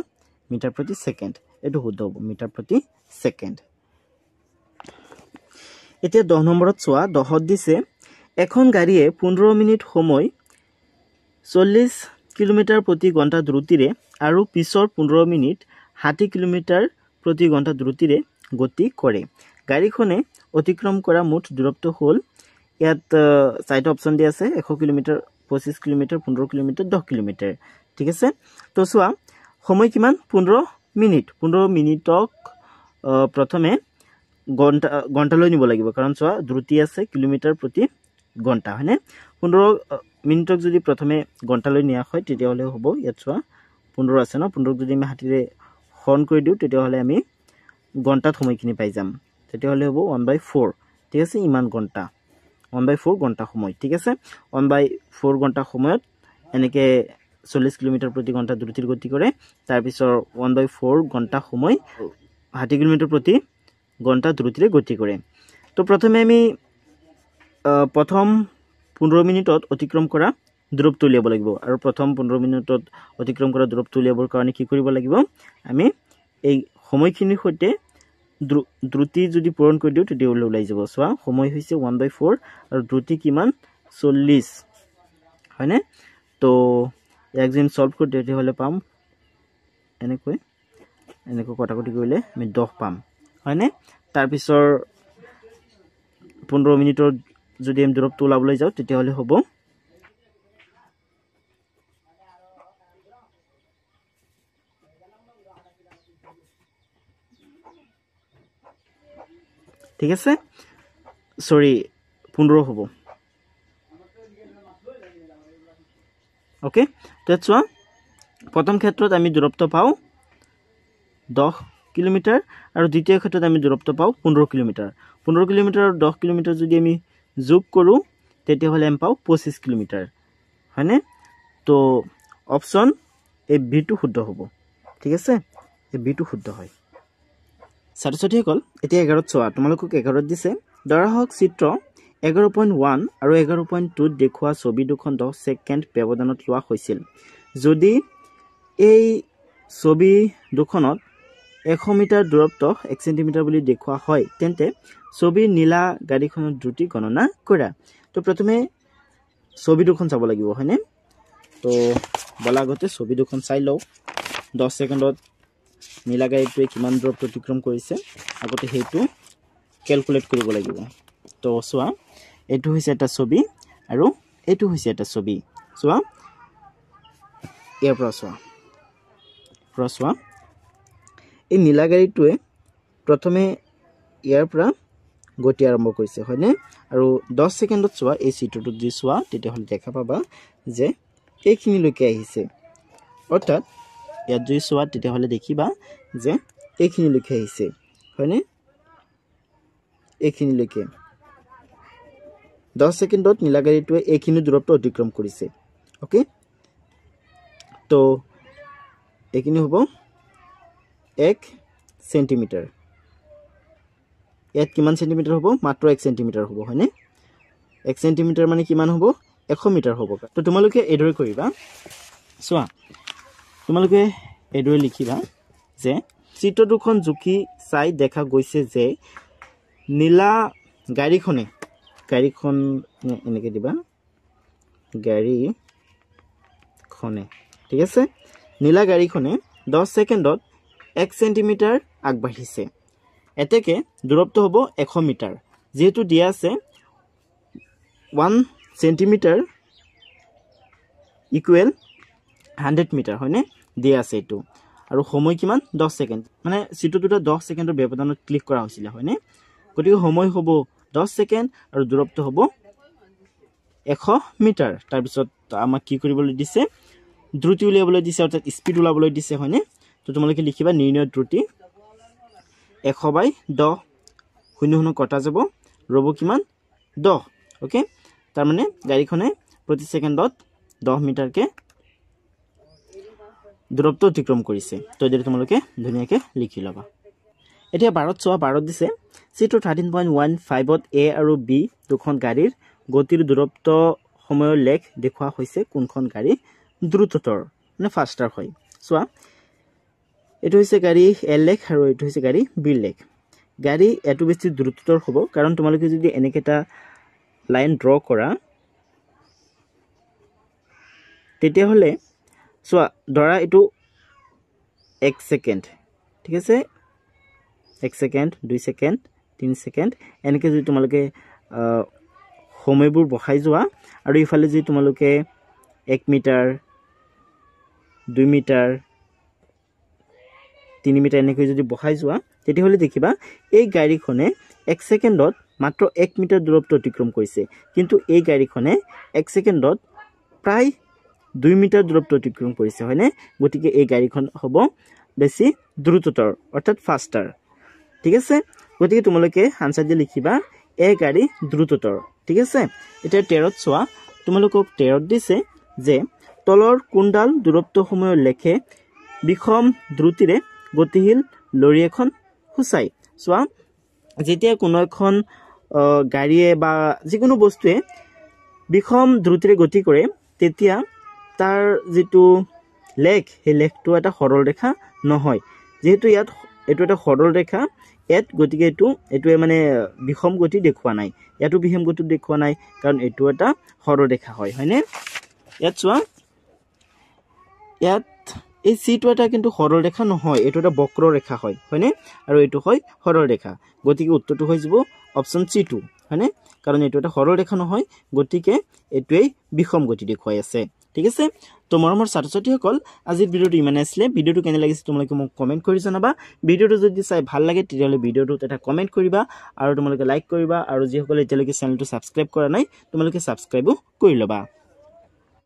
মিটাৰ প্ৰতি ছেকেণ্ড এইটো শুদ্ধ হ'ব মিটাৰ প্ৰতি ছেকেণ্ড এতিয়া দহ নম্বৰত চোৱা দহত দিছে এখন গাড়ীয়ে পোন্ধৰ মিনিট সময় চল্লিছ কিলোমিটাৰ প্ৰতি ঘণ্টা দ্ৰুতিৰে আৰু পিছৰ পোন্ধৰ মিনিট ষাঠি কিলোমিটাৰ প্ৰতি ঘণ্টা দ্ৰুতিৰে গতি কৰে গাড়ীখনে অতিক্ৰম কৰা মুঠ দূৰত্ব হ'ল ইয়াত চাইট অপশ্যন দি আছে এশ কিলোমিটাৰ পঁচিছ কিলোমিটাৰ পোন্ধৰ কিলোমিটাৰ দহ কিলোমিটাৰ ঠিক আছে তো চোৱা সময় কিমান পোন্ধৰ মিনিট পোন্ধৰ মিনিটক প্ৰথমে ঘণ্টা ঘণ্টালৈ নিব লাগিব কাৰণ চোৱা দ্ৰুতি আছে কিলোমিটাৰ প্ৰতি ঘণ্টা হয়নে পোন্ধৰ মিনিটক যদি প্ৰথমে ঘণ্টালৈ নিয়া হয় তেতিয়াহ'লে হ'ব ইয়াত চোৱা পোন্ধৰ আছে ন পোন্ধৰক যদি আমি হাতীৰে হৰ্ণ কৰি দিওঁ তেতিয়াহ'লে আমি ঘণ্টাত সময়খিনি পাই যাম তেতিয়াহ'লে হ'ব ওৱান বাই ফ'ৰ ঠিক আছে ইমান ঘণ্টা ওৱান বাই ফ'ৰ ঘণ্টা সময় ঠিক আছে ওৱান বাই ফ'ৰ ঘণ্টা সময়ত এনেকৈ চল্লিছ কিলোমিটাৰ প্ৰতি ঘণ্টা দ্ৰুতিৰ গতি কৰে তাৰপিছত ওৱান বাই ফ'ৰ ঘণ্টা সময় ষাঠি কিলোমিটাৰ প্ৰতি ঘণ্টা দ্ৰুতিৰে গতি কৰে তো প্ৰথমে আমি প্ৰথম পোন্ধৰ মিনিটত অতিক্ৰম কৰা দ্ৰৱটো উলিয়াব লাগিব আৰু প্ৰথম পোন্ধৰ মিনিটত অতিক্ৰম কৰা দ্ৰৱটো উলিয়াবৰ কাৰণে কি কৰিব লাগিব আমি এই সময়খিনিৰ সৈতে দ্ৰুতি যদি পূৰণ কৰি দিওঁ তেতিয়া ওলাই যাব চোৱা সময় হৈছে ওৱান বাই ফ'ৰ আৰু দ্ৰুতি কিমান চল্লিছ হয়নে তো একজন চল্ভ কৰি তেতিয়াহ'লে পাম এনেকৈ এনেকৈ কটা কটি কৰিলে আমি দহ পাম হয়নে তাৰপিছৰ পোন্ধৰ মিনিটৰ যদি আমি দৰৱটো ওলাবলৈ যাওঁ তেতিয়াহ'লে হ'ব ঠিক আছে চৰি পোন্ধৰ হ'ব অ'কে তাত চোৱা প্ৰথম ক্ষেত্ৰত আমি দূৰত্ব পাওঁ দহ কিলোমিটাৰ আৰু দ্বিতীয় ক্ষেত্ৰত আমি দূৰত্ব পাওঁ পোন্ধৰ কিলোমিটাৰ পোন্ধৰ কিলোমিটাৰ আৰু দহ কিলোমিটাৰ যদি আমি যোগ কৰোঁ তেতিয়াহ'লে আমি পাওঁ পঁচিছ কিলোমিটাৰ হয়নে ত' অপশ্যন এই বিটো শুদ্ধ হ'ব ঠিক আছে এই বিটো শুদ্ধ হয় ছাত্ৰ ছাত্ৰীসকল এতিয়া এঘাৰত চোৱা তোমালোকক এঘাৰত দিছে দৰাহক চিত্ৰ এঘাৰ পইণ্ট ওৱান আৰু এঘাৰ পইণ্ট টুত দেখুওৱা ছবি দুখন দহ ছেকেণ্ড ব্যৱধানত লোৱা হৈছিল যদি এই ছবি দুখনত এশ মিটাৰ দূৰত্ব এক চেণ্টিমিটাৰ বুলি দেখুওৱা হয় তেন্তে ছবিৰ নীলা গাড়ীখনৰ দ্ৰুতি গণনা কৰা তো প্ৰথমে ছবি দুখন চাব লাগিব হয়নে তো বলাগতে ছবি দুখন চাই লওঁ দহ ছেকেণ্ডত নীলা গাড়ীটোৱে কিমান দূৰত অতিক্ৰম কৰিছে আগতে সেইটো কেলকুলেট কৰিব লাগিব তো চোৱা এইটো হৈছে এটা ছবি আৰু এইটো হৈছে এটা ছবি চোৱা ইয়াৰ পৰা চোৱা পৰা চোৱা এই নীলা গাড়ীটোৱে প্ৰথমে ইয়াৰ পৰা গতি আৰম্ভ কৰিছে হয়নে আৰু দহ ছেকেণ্ডত চোৱা এই চিত্ৰটোত যদি চোৱা তেতিয়াহ'লে দেখা পাবা যে এইখিনিলৈকে আহিছে অৰ্থাৎ ইয়াত যদি চোৱা তেতিয়াহ'লে দেখিবা যে এইখিনিলৈকে আহিছে হয়নে এইখিনিলৈকে দহ ছেকেণ্ডত নীলাগাড়ীটোৱে এইখিনি দূৰত্ব অতিক্ৰম কৰিছে অ'কে তো এইখিনি হ'ব এক চেণ্টিমিটাৰ ইয়াত কিমান চেণ্টিমিটাৰ হ'ব মাত্ৰ এক চেণ্টিমিটাৰ হ'ব হয়নে এক চেণ্টিমিটাৰ মানে কিমান হ'ব এশ মিটাৰ হ'ব তো তোমালোকে এইদৰে কৰিবা চোৱা তোমালোকে এইদৰে লিখিবা যে চিত্ৰ দুখন জুকি চাই দেখা গৈছে যে নীলা গাড়ীখনে গাড়ীখন এনেকৈ দিবা গাড়ীখনে ঠিক আছে নীলা গাড়ীখনে দহ ছেকেণ্ডত এক চেণ্টিমিটাৰ আগবাঢ়িছে এতেকে দূৰত্ব হ'ব এশ মিটাৰ যিহেতু দিয়া আছে one centimetre equal hundred metre হয়নে দিয়া আছে এইটো আৰু সময় কিমান দহ ছেকেণ্ড মানে চিটো দুটা দহ ছেকেণ্ডৰ ব্যৱধানত ক্লিক কৰা হৈছিলে হয়নে গতিকে সময় হ'ব দহ ছেকেণ্ড আৰু দূৰত্ব হ'ব এশ মিটাৰ তাৰপিছত আমাক কি কৰিবলৈ দিছে দ্ৰুতি উলিয়াবলৈ দিছে অৰ্থাৎ স্পীড ওলাবলৈ দিছে হয়নে ত' তোমালোকে লিখিবা নিৰ্ণয় দ্ৰুতি এশ বাই দহ শূন্য শূন্য কটা যাব ৰ'ব কিমান দহ অ'কে তাৰমানে গাড়ীখনে প্ৰতি ছেকেণ্ডত দহ মিটাৰকৈ দূৰত্ব অতিক্ৰম কৰিছে তো এইদৰে তোমালোকে ধুনীয়াকৈ লিখি ল'বা এতিয়া বাৰত চোৱা বাৰত দিছে চিটো থাৰ্টিন পইণ্ট ওৱান ফাইভত এ আৰু বি দুখন গাড়ীৰ গতিৰ দূৰত্ব সময়ৰ লেখ দেখুওৱা হৈছে কোনখন গাড়ী দ্ৰুততৰ মানে ফাষ্টাৰ হয় চোৱা এইটো হৈছে গাড়ী এ লেখ আৰু এইটো হৈছে গাড়ী বি লেখ গাড়ী এটো বেছি দ্ৰুততৰ হ'ব কাৰণ তোমালোকে যদি এনেকেইটা লাইন ড্ৰ কৰা তেতিয়াহ'লে চোৱা ধৰা এইটো এক ছেকেণ্ড ঠিক আছে এক ছেকেণ্ড দুই ছেকেণ্ড তিনি ছেকেণ্ড এনেকৈ যদি তোমালোকে সময়বোৰ বঢ়াই যোৱা আৰু ইফালে যদি তোমালোকে এক মিটাৰ দুই মিটাৰ তিনি মিটাৰ এনেকৈ যদি বঢ়াই যোৱা তেতিয়াহ'লে দেখিবা এই গাড়ীখনে এক ছেকেণ্ডত মাত্ৰ এক মিটাৰ দূৰত্ব অতিক্ৰম কৰিছে কিন্তু এই গাড়ীখনে এক ছেকেণ্ডত প্ৰায় দুই মিটাৰ দূৰত্ব অতিক্ৰম কৰিছে হয়নে গতিকে এই গাড়ীখন হ'ব বেছি দ্ৰুততৰ অৰ্থাৎ ফাষ্টাৰ ঠিক আছে গতিকে তোমালোকে আনচাৰ দি লিখিবা এ গাড়ী দ্ৰুততৰ ঠিক আছে এতিয়া তেৰত চোৱা তোমালোকক তেৰত দিছে যে তলৰ কোনডাল দূৰত্ব সময়ৰ লেখে বিষম দ্ৰুতিৰে গতিশীল লৰি এখন সূচাই চোৱা যেতিয়া কোনো এখন গাড়ীয়ে বা যিকোনো বস্তুৱে বিষম দ্ৰুতিৰে গতি কৰে তেতিয়া তাৰ যিটো লেখ সেই লেখটো এটা সৰল ৰেখা নহয় যিহেতু ইয়াত এইটো এটা সৰল ৰেখা এট গতিকে এইটো এইটোৱে মানে বিষম গতি দেখুওৱা নাই ইয়াতো বিষম গতি দেখুওৱা নাই কাৰণ এইটো এটা সৰল ৰেখা হয় হয়নে ইয়াত চোৱা ইয়াত এই চিটো এটা কিন্তু সৰল ৰেখা নহয় এইটো এটা বক্ৰ ৰেখা হয় হয়নে আৰু এইটো হয় সৰল ৰেখা গতিকে উত্তৰটো হৈ যাব অপশ্যন চি চিটো হয়নে কাৰণ এইটো এটা সৰল ৰেখা নহয় গতিকে এইটোৱেই বিষম গতি দেখুৱাই আছে ঠিক আছে তো মৰমৰ ছাত্ৰ ছাত্ৰীসকল আজিৰ ভিডিঅ'টো ইমানেই আছিলে ভিডিঅ'টো কেনে লাগিছে তোমালোকে মোক কমেণ্ট কৰি জনাবা ভিডিঅ'টো যদি চাই ভাল লাগে তেতিয়াহ'লে ভিডিঅ'টোত এটা কমেণ্ট কৰিবা আৰু তোমালোকে লাইক কৰিবা আৰু যিসকলে এতিয়ালৈকে চেনেলটো ছাবস্ক্ৰাইব কৰা নাই তোমালোকে ছাবস্ক্ৰাইবো কৰি ল'বা